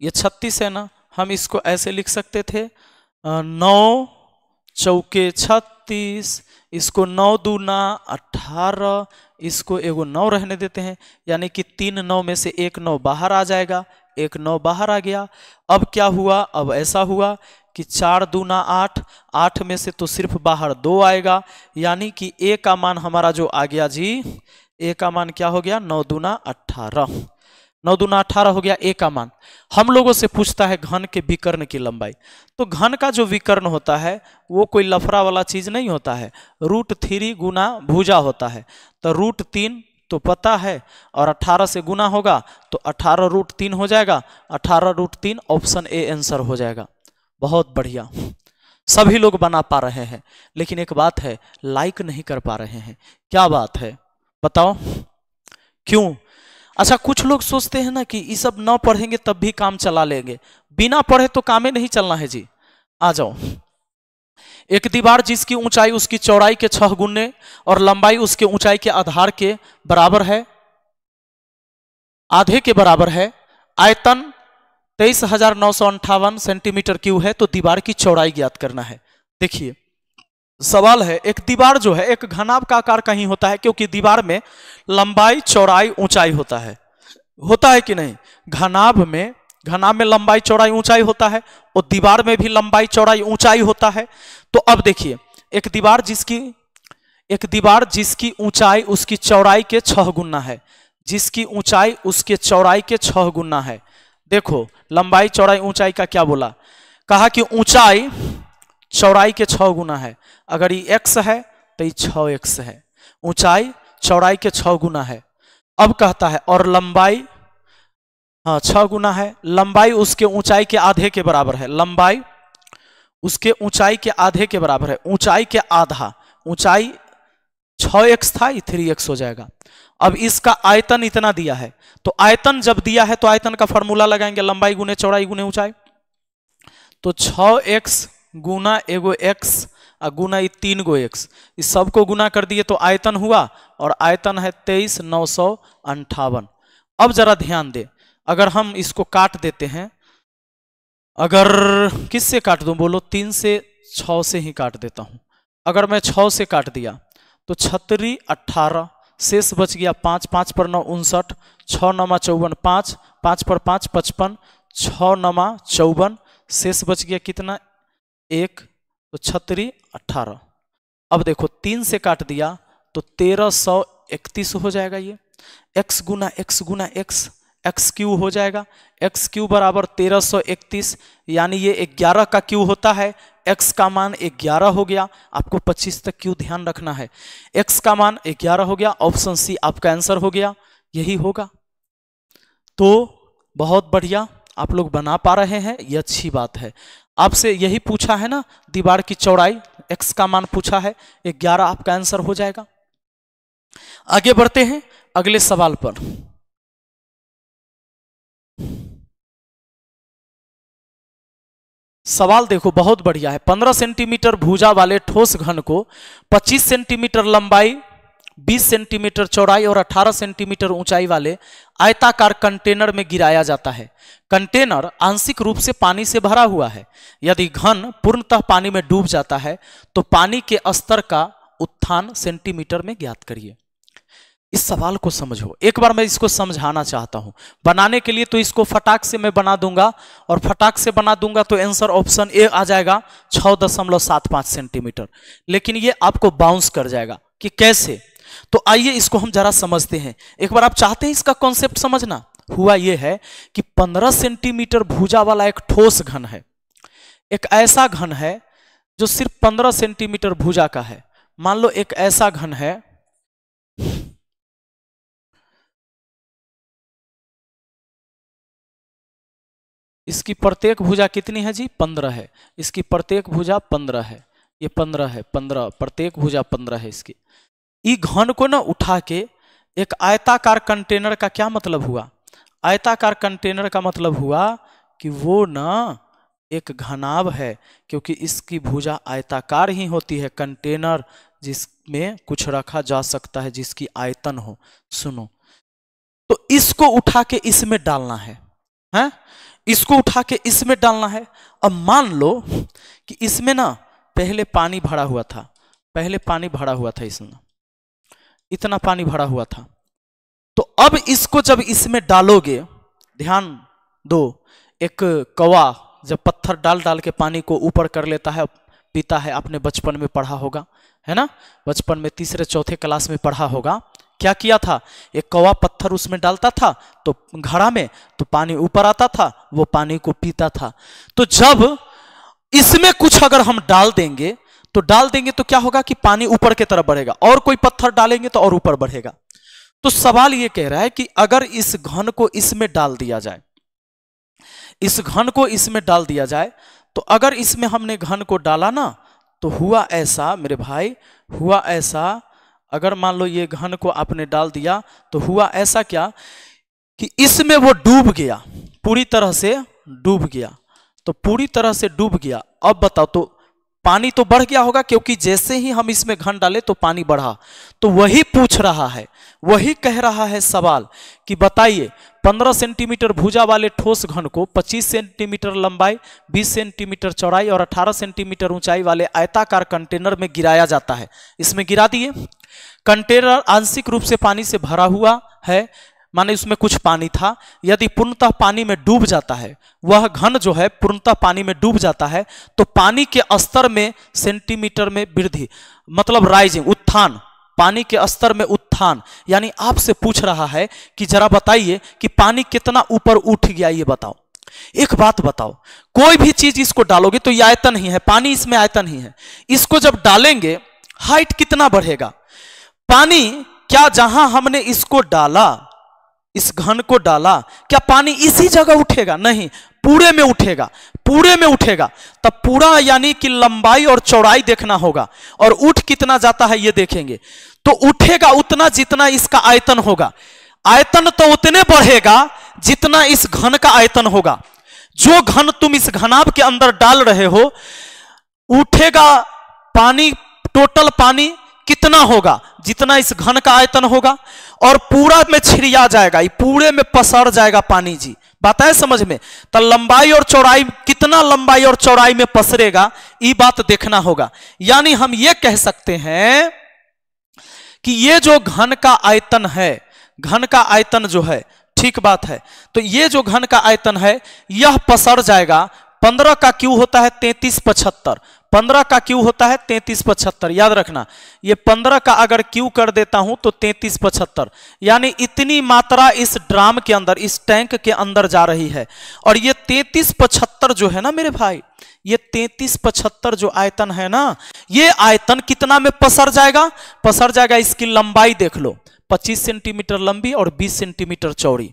ये 36 है ना हम इसको ऐसे लिख सकते थे नौ चौके छत्तीस इसको नौ दूना अठारह इसको एगो नौ रहने देते हैं यानी कि तीन नौ में से एक नौ बाहर आ जाएगा एक नौ बाहर आ गया अब क्या हुआ अब ऐसा हुआ कि चार दूना आठ आठ में से तो सिर्फ बाहर दो आएगा यानी कि एक का मान हमारा जो आ गया जी एक का मान क्या हो गया नौ दूना अट्ठारह नौ दुना अठारह हो गया ए का मान हम लोगों से पूछता है घन के विकर्ण की लंबाई तो घन का जो विकर्ण होता है वो कोई लफड़ा वाला चीज नहीं होता है रूट थ्री गुना भुजा होता है तो रूट तीन तो पता है और 18 से गुना होगा तो अठारह रूट तीन हो जाएगा अठारह रूट तीन ऑप्शन ए आंसर हो जाएगा बहुत बढ़िया सभी लोग बना पा रहे हैं लेकिन एक बात है लाइक नहीं कर पा रहे हैं क्या बात है बताओ क्यों अच्छा कुछ लोग सोचते हैं ना कि ये सब ना पढ़ेंगे तब भी काम चला लेंगे बिना पढ़े तो कामे नहीं चलना है जी आ जाओ एक दीवार जिसकी ऊंचाई उसकी चौड़ाई के छह गुने और लंबाई उसके ऊंचाई के आधार के बराबर है आधे के बराबर है आयतन तेईस हजार नौ सौ अंठावन सेंटीमीटर क्यू है तो दीवार की चौड़ाई ज्ञात करना है देखिए सवाल है एक दीवार जो है एक घनाभ का आकार कहीं होता है क्योंकि दीवार में लंबाई चौड़ाई ऊंचाई होता है होता है कि नहीं घनाभ में घनाभ में लंबाई चौड़ाई ऊंचाई होता है और दीवार में भी लंबाई चौड़ाई ऊंचाई होता है तो अब देखिए एक दीवार जिसकी एक दीवार जिसकी ऊंचाई उसकी चौड़ाई के छह गुना है जिसकी ऊंचाई उसके चौड़ाई के छह गुना है देखो लंबाई चौड़ाई ऊंचाई का क्या बोला कहा कि ऊंचाई चौड़ाई के छः गुना है अगर ये एक्स है तो ये छः एक्स है ऊंचाई चौड़ाई के छः गुना है अब कहता है और लंबाई हाँ छः गुना है लंबाई उसके ऊंचाई के आधे के बराबर है लंबाई उसके ऊंचाई के आधे के बराबर है ऊंचाई के आधा ऊंचाई छ एक्स था ये थ्री एक्स हो जाएगा अब इसका आयतन इतना दिया है तो आयतन जब दिया है तो आयतन का फॉर्मूला लगाएंगे लंबाई गुने चौड़ाई गुने ऊंचाई तो छ एक्स गुना एगो एक्स और गुना ये तीन गो एक्स इस सबको गुना कर दिए तो आयतन हुआ और आयतन है तेईस नौ सौ अंठावन अब जरा ध्यान दे अगर हम इसको काट देते हैं अगर किस से काट दूं बोलो तीन से छ से ही काट देता हूं अगर मैं छः से काट दिया तो छतरी अट्ठारह शेष बच गया पाँच पाँच पर नौ उनसठ छः नमा चौवन पाँच पाँच पर पाँच पचपन छः नमा चौवन शेष बच गया कितना एक तो छतरी अठारह अब देखो तीन से काट दिया तो तेरह सौ इकतीस हो जाएगा ये एक्स गुना एक्स गुना एक्स एक्स क्यू हो जाएगा एक्स क्यू बराबर तेरह सौ इकतीस यानी ये ग्यारह का क्यू होता है एक्स का मान ग्यारह हो गया आपको पच्चीस तक क्यू ध्यान रखना है एक्स का मान ग्यारह हो गया ऑप्शन सी आपका आंसर हो गया यही होगा तो बहुत बढ़िया आप लोग बना पा रहे हैं ये अच्छी बात है आपसे यही पूछा है ना दीवार की चौड़ाई एक्स का मान पूछा है ग्यारह आपका आंसर हो जाएगा आगे बढ़ते हैं अगले सवाल पर सवाल देखो बहुत बढ़िया है 15 सेंटीमीटर भुजा वाले ठोस घन को 25 सेंटीमीटर लंबाई 20 सेंटीमीटर चौड़ाई और 18 सेंटीमीटर ऊंचाई वाले आयताकार कंटेनर में गिराया जाता है कंटेनर आंशिक रूप से पानी से भरा हुआ है यदि घन पूर्णतः पानी में डूब जाता है तो पानी के स्तर का उत्थान सेंटीमीटर में ज्ञात करिए इस सवाल को समझो एक बार मैं इसको समझाना चाहता हूं बनाने के लिए तो इसको फटाक से मैं बना दूंगा और फटाक से बना दूंगा तो आंसर ऑप्शन ए आ जाएगा छः दशमलव सात पाँच सेंटीमीटर लेकिन ये आपको बाउंस कर जाएगा कि कैसे तो आइए इसको हम जरा समझते हैं एक बार आप चाहते हैं इसका कॉन्सेप्ट समझना हुआ यह है कि 15 सेंटीमीटर भूजा वाला एक ठोस घन है एक ऐसा घन है जो सिर्फ 15 सेंटीमीटर भूजा का है मान लो एक ऐसा घन है इसकी प्रत्येक भुजा कितनी है जी पंद्रह है इसकी प्रत्येक भुजा पंद्रह है ये पंद्रह है पंद्रह प्रत्येक भुजा पंद्रह है इसकी घन को ना उठा के एक आयताकार कंटेनर का क्या मतलब हुआ आयताकार कंटेनर का मतलब हुआ कि वो ना एक घनाभ है क्योंकि इसकी भुजा आयताकार ही होती है कंटेनर जिसमें कुछ रखा जा सकता है जिसकी आयतन हो सुनो तो इसको उठा के इसमें डालना है हैं इसको उठा के इसमें डालना है अब मान लो कि इसमें ना पहले पानी भरा हुआ था पहले पानी भरा हुआ था इसमें इतना पानी भरा हुआ था तो अब इसको जब इसमें डालोगे ध्यान दो एक कवा जब पत्थर डाल डाल के पानी को ऊपर कर लेता है पीता है आपने बचपन में पढ़ा होगा है ना बचपन में तीसरे चौथे क्लास में पढ़ा होगा क्या किया था एक कौवा पत्थर उसमें डालता था तो घड़ा में तो पानी ऊपर आता था वो पानी को पीता था तो जब इसमें कुछ अगर हम डाल देंगे तो डाल देंगे तो क्या होगा कि पानी ऊपर की तरफ बढ़ेगा और कोई पत्थर डालेंगे तो और ऊपर बढ़ेगा तो सवाल यह कह रहा है कि अगर इस घन को इसमें डाल दिया जाए इस घन को इसमें डाल दिया जाए तो अगर इसमें हमने घन को डाला ना तो हुआ ऐसा मेरे भाई हुआ ऐसा अगर मान लो ये घन को आपने डाल दिया तो हुआ ऐसा क्या कि इसमें वो डूब गया पूरी तरह से डूब गया तो पूरी तरह से डूब गया अब बताओ तो पानी तो बढ़ गया होगा क्योंकि जैसे ही हम इसमें घन डाले तो पानी बढ़ा तो वही पूछ रहा है वही कह रहा है सवाल कि बताइए 15 सेंटीमीटर भुजा वाले ठोस घन को 25 सेंटीमीटर लंबाई 20 सेंटीमीटर चौड़ाई और 18 सेंटीमीटर ऊंचाई वाले आयताकार कंटेनर में गिराया जाता है इसमें गिरा दिए कंटेनर आंशिक रूप से पानी से भरा हुआ है माने उसमें कुछ पानी था यदि पूर्णतः पानी में डूब जाता है वह घन जो है पूर्णतः पानी में डूब जाता है तो पानी के स्तर में सेंटीमीटर में वृद्धि मतलब राइजिंग उत्थान पानी के स्तर में उत्थान यानी आपसे पूछ रहा है कि जरा बताइए कि पानी कितना ऊपर उठ गया ये बताओ एक बात बताओ कोई भी चीज इसको डालोगे तो ये आयतन ही है पानी इसमें आयतन ही है इसको जब डालेंगे हाइट कितना बढ़ेगा पानी क्या जहां हमने इसको डाला इस घन को डाला क्या पानी इसी जगह उठेगा नहीं पूरे में उठेगा पूरे में उठेगा तब पूरा यानी कि लंबाई और चौड़ाई देखना होगा और उठ कितना जाता है ये देखेंगे तो उठेगा उतना जितना इसका आयतन होगा आयतन तो उतने बढ़ेगा जितना इस घन का आयतन होगा जो घन तुम इस घनाब के अंदर डाल रहे हो उठेगा पानी टोटल पानी कितना होगा जितना इस घन का आयतन होगा और पूरा में छिड़िया जाएगा पूरे में पसर जाएगा पानी जी बात है समझ में तो लंबाई और चौड़ाई कितना लंबाई और चौड़ाई में पसरेगा ये बात देखना होगा यानी हम ये कह सकते हैं कि ये जो घन का आयतन है घन का आयतन जो है ठीक बात है तो ये जो घन का आयतन है यह पसर जाएगा पंद्रह का क्यू होता है तैतीस पचहत्तर पंद्रह का क्यू होता है तैतीस पचहत्तर याद रखना ये पंद्रह का अगर क्यू कर देता हूं तो तैतीस पचहत्तर यानी इतनी मात्रा इस ड्राम के अंदर इस टैंक के अंदर जा रही है और ये तैतीस पचहत्तर जो है ना मेरे भाई ये तैतीस पचहत्तर जो आयतन है ना ये आयतन कितना में पसर जाएगा पसर जाएगा इसकी लंबाई देख लो पच्चीस सेंटीमीटर लंबी और बीस सेंटीमीटर चौड़ी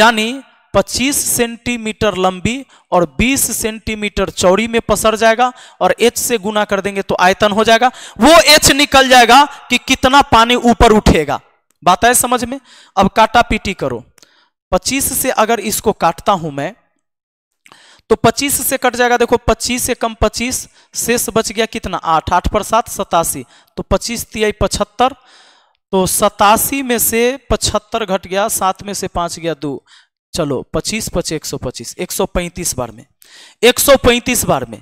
यानी 25 सेंटीमीटर लंबी और 20 सेंटीमीटर चौड़ी में पसर जाएगा और एच से गुना कर देंगे तो आयतन हो जाएगा वो एच निकल जाएगा कि कितना पानी ऊपर उठेगा बात है समझ में अब काटा पीटी करो 25 से अगर इसको काटता हूं मैं तो 25 से कट जाएगा देखो 25 से कम 25 शेष बच गया कितना आठ आठ पर सात सतासी तो पच्चीस तिहाई पचहत्तर तो सतासी में से पचहत्तर घट गया सात में से पांच गया दो चलो पच्चीस पचे एक सौ पच्चीस एक सौ पैंतीस बार में एक सौ पैंतीस बार में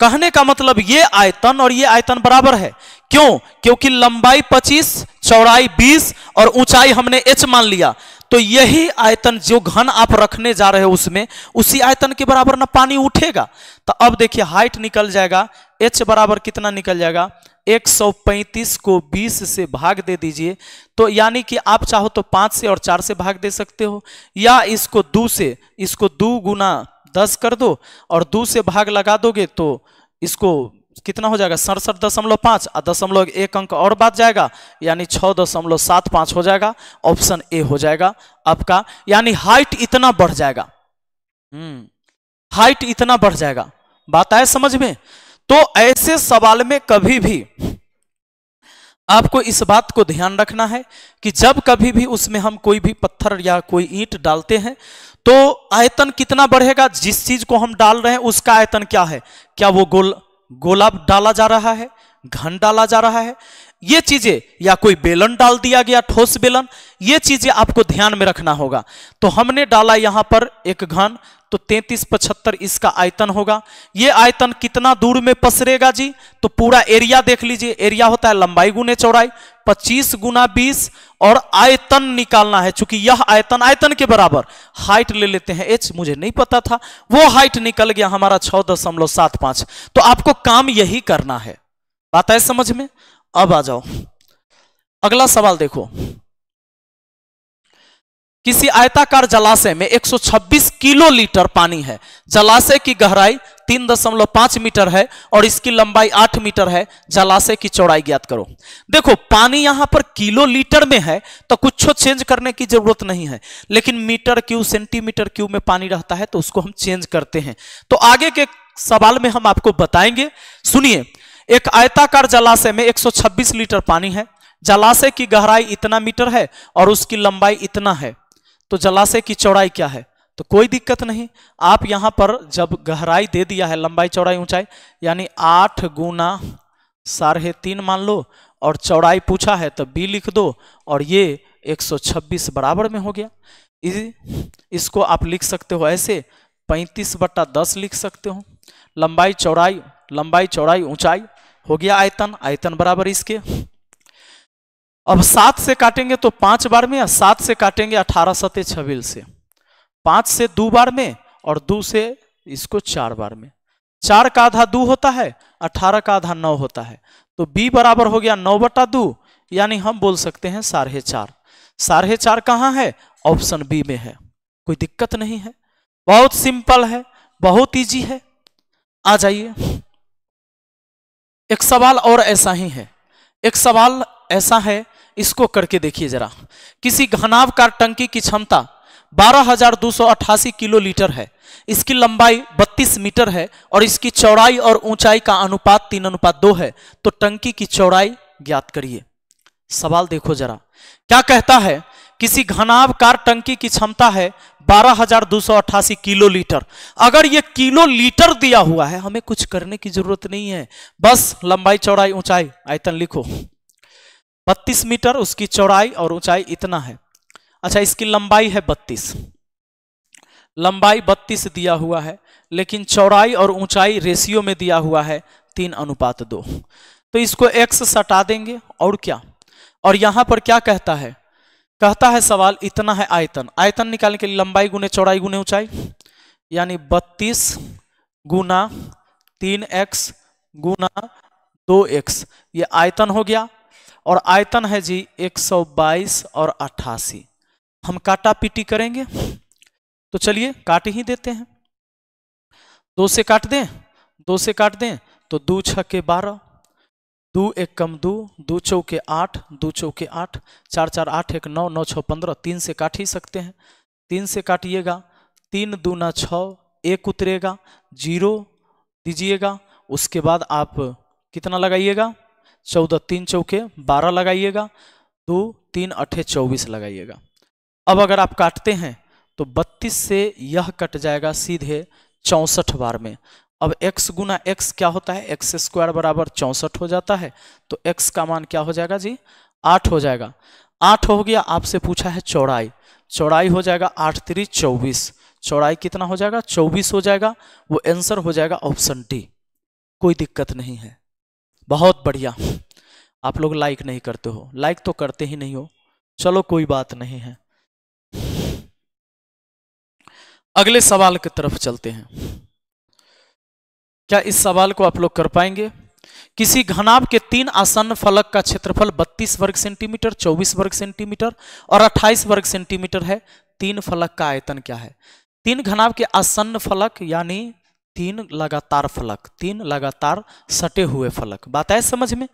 कहने का मतलब ये आयतन और ये आयतन बराबर है क्यों क्योंकि लंबाई 25 चौड़ाई 20 और ऊंचाई हमने एच मान लिया तो यही आयतन जो घन आप रखने जा रहे हो उसमें उसी आयतन के बराबर ना पानी उठेगा तो अब देखिए हाइट निकल जाएगा एच बराबर कितना निकल जाएगा 135 को 20 से भाग दे दीजिए तो यानी कि आप चाहो तो पाँच से और चार से भाग दे सकते हो या इसको दो से इसको दो गुना दस कर दो और दो से भाग लगा दोगे तो इसको कितना हो जाएगा सड़सठ दशमलव पाँच और दशमलव एक अंक और बात जाएगा यानी छः दशमलव सात पाँच हो जाएगा ऑप्शन ए हो जाएगा आपका यानी हाइट इतना बढ़ जाएगा हम्म हाइट इतना बढ़ जाएगा बात आए समझ में तो ऐसे सवाल में कभी भी आपको इस बात को ध्यान रखना है कि जब कभी भी उसमें हम कोई भी पत्थर या कोई ईंट डालते हैं तो आयतन कितना बढ़ेगा जिस चीज को हम डाल रहे हैं उसका आयतन क्या है क्या वो गोल गोलाब डाला जा रहा है घन डाला जा रहा है ये चीजें या कोई बेलन डाल दिया गया ठोस बेलन ये चीजें आपको ध्यान में रखना होगा तो हमने डाला यहां पर एक घन तो तैतीस पचहत्तर इसका आयतन होगा ये आयतन कितना दूर में पसरेगा जी तो पूरा एरिया देख लीजिए एरिया होता है लंबाई गुने चौड़ाई पच्चीस गुना बीस और आयतन निकालना है चूंकि यह आयतन आयतन के बराबर हाइट ले लेते हैं एच मुझे नहीं पता था वो हाइट निकल गया हमारा छह दशमलव सात पांच तो आपको काम यही करना है बात है समझ में अब आ जाओ अगला सवाल देखो किसी आयताकार जलाशय में 126 किलो लीटर पानी है जलाशय की गहराई 3.5 मीटर है और इसकी लंबाई 8 मीटर है जलाशय की चौड़ाई ज्ञात करो देखो पानी यहां पर किलो लीटर में है तो कुछ चेंज करने की जरूरत नहीं है लेकिन मीटर क्यू सेंटीमीटर क्यू में पानी रहता है तो उसको हम चेंज करते हैं तो आगे के सवाल में हम आपको बताएंगे सुनिए एक आयताकार जलाशय में एक लीटर पानी है जलाशय की गहराई इतना मीटर है और उसकी लंबाई इतना है तो जलाशय की चौड़ाई क्या है तो कोई दिक्कत नहीं आप यहाँ पर जब गहराई दे दिया है लंबाई चौड़ाई ऊंचाई यानी आठ गुना साढ़े तीन मान लो और चौड़ाई पूछा है तो बी लिख दो और ये 126 बराबर में हो गया इस, इसको आप लिख सकते हो ऐसे 35 बट्टा दस लिख सकते हो लंबाई चौड़ाई लंबाई चौड़ाई ऊंचाई हो गया आयतन आयतन बराबर इसके अब सात से काटेंगे तो पांच बार में सात से काटेंगे अठारह सते छबिल से पांच से दो बार में और दो से इसको चार बार में चार का आधा दो होता है अठारह का आधा नौ होता है तो बी बराबर हो गया नौ बटा दो यानी हम बोल सकते हैं साढ़े चार साढ़े चार कहाँ है ऑप्शन बी में है कोई दिक्कत नहीं है बहुत सिंपल है बहुत ईजी है आ जाइए एक सवाल और ऐसा ही है एक सवाल ऐसा है इसको करके देखिए जरा किसी का टंकी की क्षमता 12,288 किलो लीटर है इसकी लंबाई 32 मीटर है और इसकी चौड़ाई और ऊंचाई का अनुपात तीन अनुपात दो है तो टंकी की चौड़ाई ज्ञात करिए सवाल देखो जरा क्या कहता है किसी कार टंकी की क्षमता है 12,288 किलो लीटर अगर यह किलो लीटर दिया हुआ है हमें कुछ करने की जरूरत नहीं है बस लंबाई चौड़ाई ऊंचाई आयतन लिखो बत्तीस मीटर उसकी चौड़ाई और ऊंचाई इतना है अच्छा इसकी लंबाई है बत्तीस लंबाई बत्तीस दिया हुआ है लेकिन चौड़ाई और ऊंचाई रेशियो में दिया हुआ है तीन अनुपात दो तो इसको एक्स सटा देंगे और क्या और यहां पर क्या कहता है कहता है सवाल इतना है आयतन आयतन निकालने के लिए लंबाई गुने चौड़ाई गुने ऊंचाई यानी बत्तीस गुना तीन एक्स गुना दो एक्स ये आयतन हो गया और आयतन है जी 122 और अट्ठासी हम काटा पीटी करेंगे तो चलिए काट ही देते हैं दो से काट दें दो से काट दें तो दो के बारह दो एक कम दो दो चौके आठ दो चौके आठ चार चार आठ एक नौ नौ छः पंद्रह तीन से काट ही सकते हैं तीन से काटिएगा तीन दो न छः एक उतरेगा जीरो दीजिएगा उसके बाद आप कितना लगाइएगा चौदह तीन चौके बारह लगाइएगा दो तीन अठे चौबीस लगाइएगा अब अगर आप काटते हैं तो बत्तीस से यह कट जाएगा सीधे चौंसठ बार में अब x गुना एक्स क्या होता है एक्स स्क्वायर बराबर चौंसठ हो जाता है तो x का मान क्या हो जाएगा जी आठ हो जाएगा आठ हो गया आपसे पूछा है चौड़ाई चौड़ाई हो जाएगा आठ त्री चौबीस चौड़ाई कितना हो जाएगा चौबीस हो जाएगा वो आंसर हो जाएगा ऑप्शन डी कोई दिक्कत नहीं है बहुत बढ़िया आप लोग लाइक नहीं करते हो लाइक तो करते ही नहीं हो चलो कोई बात नहीं है अगले सवाल की तरफ चलते हैं क्या इस सवाल को आप लोग कर पाएंगे किसी घनाभ के तीन आसन्न फलक का क्षेत्रफल 32 वर्ग सेंटीमीटर 24 वर्ग सेंटीमीटर और 28 वर्ग सेंटीमीटर है तीन फलक का आयतन क्या है तीन घनाभ के आसन्न फलक यानी तीन लगातार फलक तीन लगातार सटे हुए फलक बात है समझ में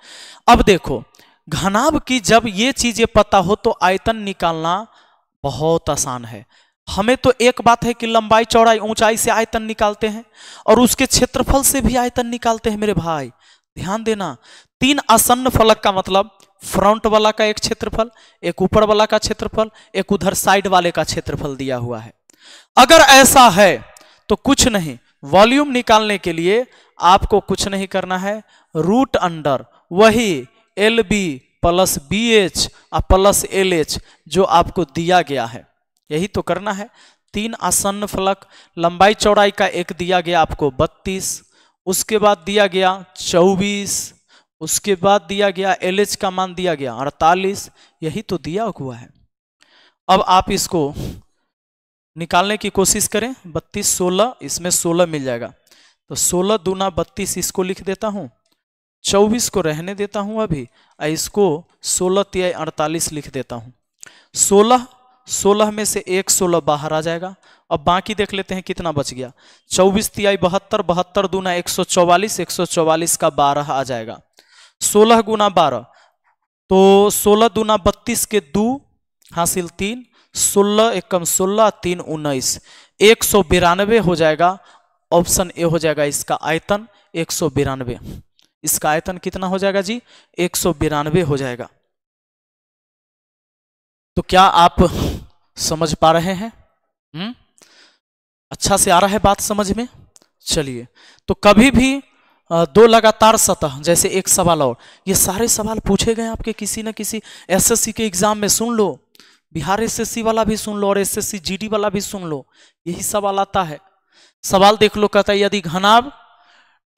अब देखो घनाब की जब ये चीजें पता हो तो आयतन निकालना बहुत आसान है हमें तो एक बात है कि लंबाई चौड़ाई ऊंचाई से आयतन निकालते हैं और उसके क्षेत्रफल से भी आयतन निकालते हैं मेरे भाई ध्यान देना तीन आसन्न फलक का मतलब फ्रंट वाला का एक क्षेत्रफल एक ऊपर वाला का क्षेत्रफल एक उधर साइड वाले का क्षेत्रफल दिया हुआ है अगर ऐसा है तो कुछ नहीं वॉल्यूम निकालने के लिए आपको कुछ नहीं करना है रूट अंडर वही L B plus B H और प्लस एल एच जो आपको दिया गया है यही तो करना है तीन आसन्न फलक लंबाई चौड़ाई का एक दिया गया आपको बत्तीस उसके बाद दिया गया चौबीस उसके बाद दिया गया एल एच का मान दिया गया अड़तालीस यही तो दिया हुआ है अब आप इसको निकालने की कोशिश करें बत्तीस सोलह इसमें सोलह मिल जाएगा तो सोलह दूना बत्तीस इसको लिख देता हूँ चौबीस को रहने देता हूँ अभी और इसको सोलह तिया अड़तालीस लिख देता हूँ सोलह सोलह में से एक सोलह बाहर आ जाएगा अब बाकी देख लेते हैं कितना बच गया चौबीस तिहाई बहत्तर बहत्तर दूना एक सौ चौवालीस एक सौ चौवालीस का बारह आ जाएगा सोलह गुना बारह तो सोलह दूना बत्तीस के दो हासिल तीन सोलह एकम सोलह तीन उन्नीस एक सौ बिरानवे हो जाएगा ऑप्शन ए हो जाएगा इसका आयतन एक सौ बिरानवे इसका आयतन कितना हो जाएगा जी एक सौ बिरानवे हो जाएगा तो क्या आप समझ पा रहे हैं हम्म अच्छा से आ रहा है बात समझ में चलिए तो कभी भी दो लगातार सतह जैसे एक सवाल और ये सारे सवाल पूछे गए आपके किसी ना किसी एसएससी के एग्जाम में सुन लो बिहार एसएससी वाला भी सुन लो और एसएससी जीडी वाला भी सुन लो यही सवाल आता है सवाल देख लो कहता है यदि घनाब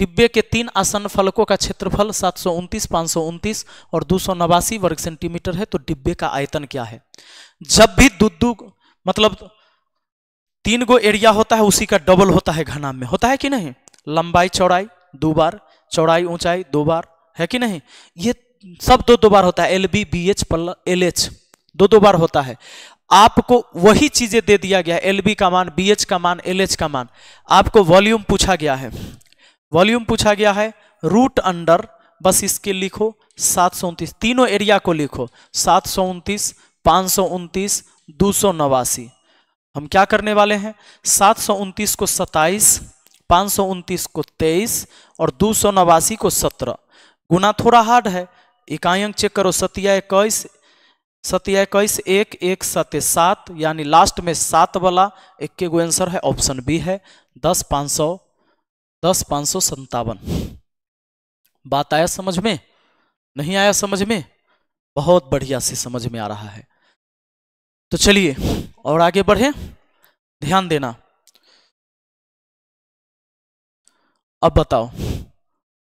डिब्बे के तीन आसन फलकों का क्षेत्रफल सात सौ उनतीस पांच सौ उनतीस और दो सौ नवासी वर्ग सेंटीमीटर है तो डिब्बे का आयतन क्या है जब भी दुद्दू मतलब तीन गो एरिया होता है उसी का डबल होता है घनाब में होता है कि नहीं लंबाई चौड़ाई दो बार चौड़ाई ऊंचाई दो बार है कि नहीं ये सब दो दो बार होता है L B B H plus L H दो दो बार होता है आपको वही चीजें दे दिया गया एल का मान बी का मान एल का मान आपको वॉल्यूम पूछा गया है वॉल्यूम पूछा गया है रूट अंडर बस इसके लिखो सात सौ उनतीस तीनों एरिया को लिखो सात सौ उनतीस पांच सौ उनतीस दो सौ नवासी हम क्या करने वाले हैं सात सौ उनतीस को सताइस पांच सौ उनतीस को तेईस और दो सौ नवासी को सत्रह गुना थोड़ा हार्ड है अंक चेक करो सत्या इक्कीस सत्य इक्कीस एक एक सत्य सात यानी लास्ट में सात वाला के गो आंसर है ऑप्शन बी है दस पाँच सौ दस पाँच सौ संतावन बात आया समझ में नहीं आया समझ में बहुत बढ़िया से समझ में आ रहा है तो चलिए और आगे बढ़े ध्यान देना अब बताओ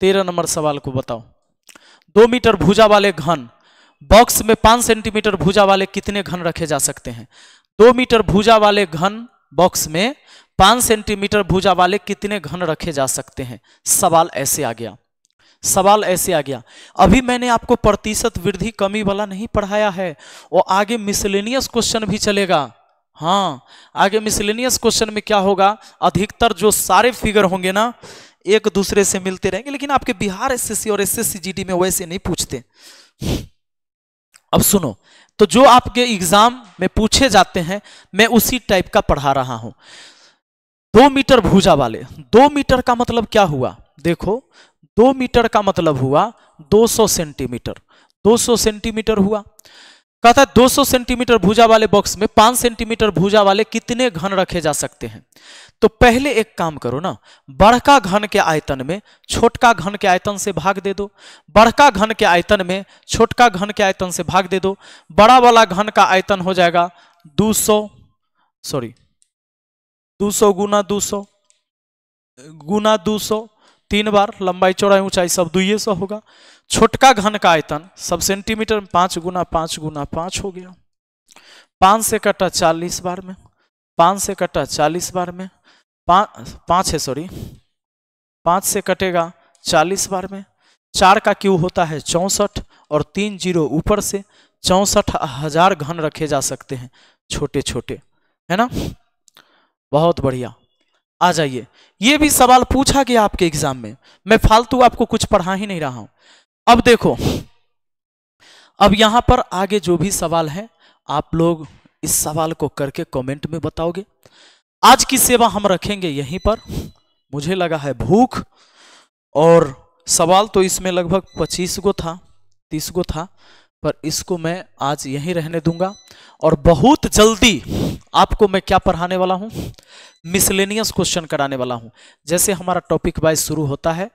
तेरह नंबर सवाल को बताओ दो मीटर भुजा वाले घन बॉक्स में पांच सेंटीमीटर भुजा वाले कितने घन रखे जा सकते हैं दो मीटर भुजा वाले घन बॉक्स में पांच सेंटीमीटर भुजा वाले कितने घन रखे जा सकते हैं सवाल ऐसे आ गया सवाल ऐसे आ गया अभी मैंने आपको प्रतिशत वृद्धि कमी वाला नहीं पढ़ाया है और आगे मिसलेनियस क्वेश्चन भी चलेगा हाँ आगे मिसलेनियस क्वेश्चन में क्या होगा अधिकतर जो सारे फिगर होंगे ना एक दूसरे से मिलते रहेंगे लेकिन आपके बिहार एसएससी और एसएससी जीडी में वैसे नहीं पूछते अब सुनो तो जो आपके एग्जाम में पूछे जाते हैं मैं उसी टाइप का पढ़ा रहा हूं दो मीटर भूजा वाले दो मीटर का मतलब क्या हुआ देखो दो मीटर का मतलब हुआ 200 सेंटीमीटर 200 सेंटीमीटर हुआ कहता है 200 सेंटीमीटर भुजा वाले बॉक्स में 5 सेंटीमीटर भुजा वाले कितने घन रखे जा सकते हैं तो पहले एक काम करो ना बड़का घन के आयतन में छोटका घन के आयतन से भाग दे दो बड़का घन के आयतन में छोटका घन के आयतन से भाग दे दो बड़ा वाला घन का आयतन हो जाएगा 200 सॉरी 200 गुना 200 गुना दो तीन बार लंबाई चौड़ाई ऊंचाई सब दुए सौ होगा छोटका घन का आयतन सब सेंटीमीटर में पांच गुना पांच गुना पांच हो गया पांच से कटा चालीस बार में पांच से कटा चालीस बार में पांच है सॉरी पांच से कटेगा चालीस बार में चार का क्यू होता है चौंसठ और तीन जीरो ऊपर से चौंसठ हजार घन रखे जा सकते हैं छोटे छोटे है ना बहुत बढ़िया आ जाइए ये भी सवाल पूछा गया आपके एग्जाम में मैं फालतू आपको कुछ पढ़ा ही नहीं रहा हूं अब देखो अब यहां पर आगे जो भी सवाल है आप लोग इस सवाल को करके कमेंट में बताओगे आज की सेवा हम रखेंगे यहीं पर मुझे लगा है भूख और सवाल तो इसमें लगभग पच्चीस गो था तीस गो था पर इसको मैं आज यहीं रहने दूंगा और बहुत जल्दी आपको मैं क्या पढ़ाने वाला हूं मिसलेनियस क्वेश्चन कराने वाला हूं जैसे हमारा टॉपिक वाइज शुरू होता है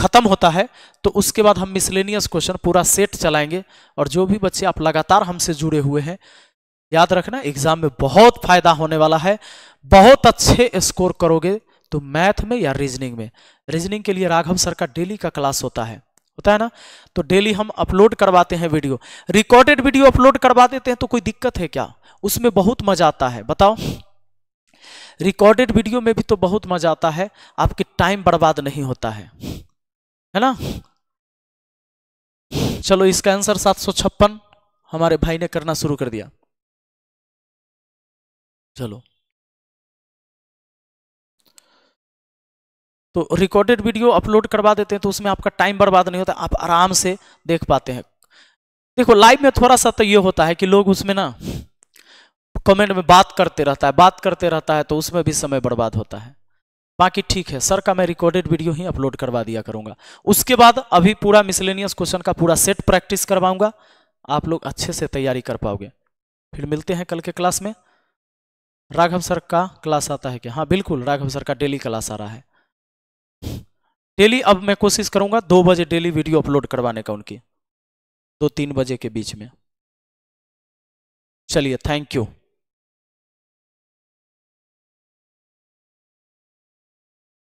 खत्म होता है तो उसके बाद हम मिसलेनियस क्वेश्चन पूरा सेट चलाएंगे और जो भी बच्चे आप लगातार हमसे जुड़े हुए हैं याद रखना एग्जाम में बहुत फायदा होने वाला है बहुत अच्छे स्कोर करोगे तो मैथ में या रीजनिंग में रीजनिंग के लिए राघव सर का डेली का क्लास होता है होता है ना तो डेली हम अपलोड करवाते हैं वीडियो रिकॉर्डेड वीडियो अपलोड करवा देते हैं तो कोई दिक्कत है क्या उसमें बहुत मजा आता है बताओ रिकॉर्डेड वीडियो में भी तो बहुत मजा आता है आपके टाइम बर्बाद नहीं होता है है ना चलो इसका आंसर सात सौ छप्पन हमारे भाई ने करना शुरू कर दिया चलो तो रिकॉर्डेड वीडियो अपलोड करवा देते हैं तो उसमें आपका टाइम बर्बाद नहीं होता आप आराम से देख पाते हैं देखो लाइव में थोड़ा सा तो ये होता है कि लोग उसमें ना कमेंट में बात करते रहता है बात करते रहता है तो उसमें भी समय बर्बाद होता है बाकी ठीक है सर का मैं रिकॉर्डेड वीडियो ही अपलोड करवा दिया करूंगा उसके बाद अभी पूरा मिसलेनियस क्वेश्चन का पूरा सेट प्रैक्टिस करवाऊंगा आप लोग अच्छे से तैयारी कर पाओगे फिर मिलते हैं कल के क्लास में राघव सर का क्लास आता है क्या हाँ बिल्कुल राघव सर का डेली क्लास आ रहा है डेली अब मैं कोशिश करूंगा दो बजे डेली वीडियो अपलोड करवाने का उनकी दो तीन बजे के बीच में चलिए थैंक यू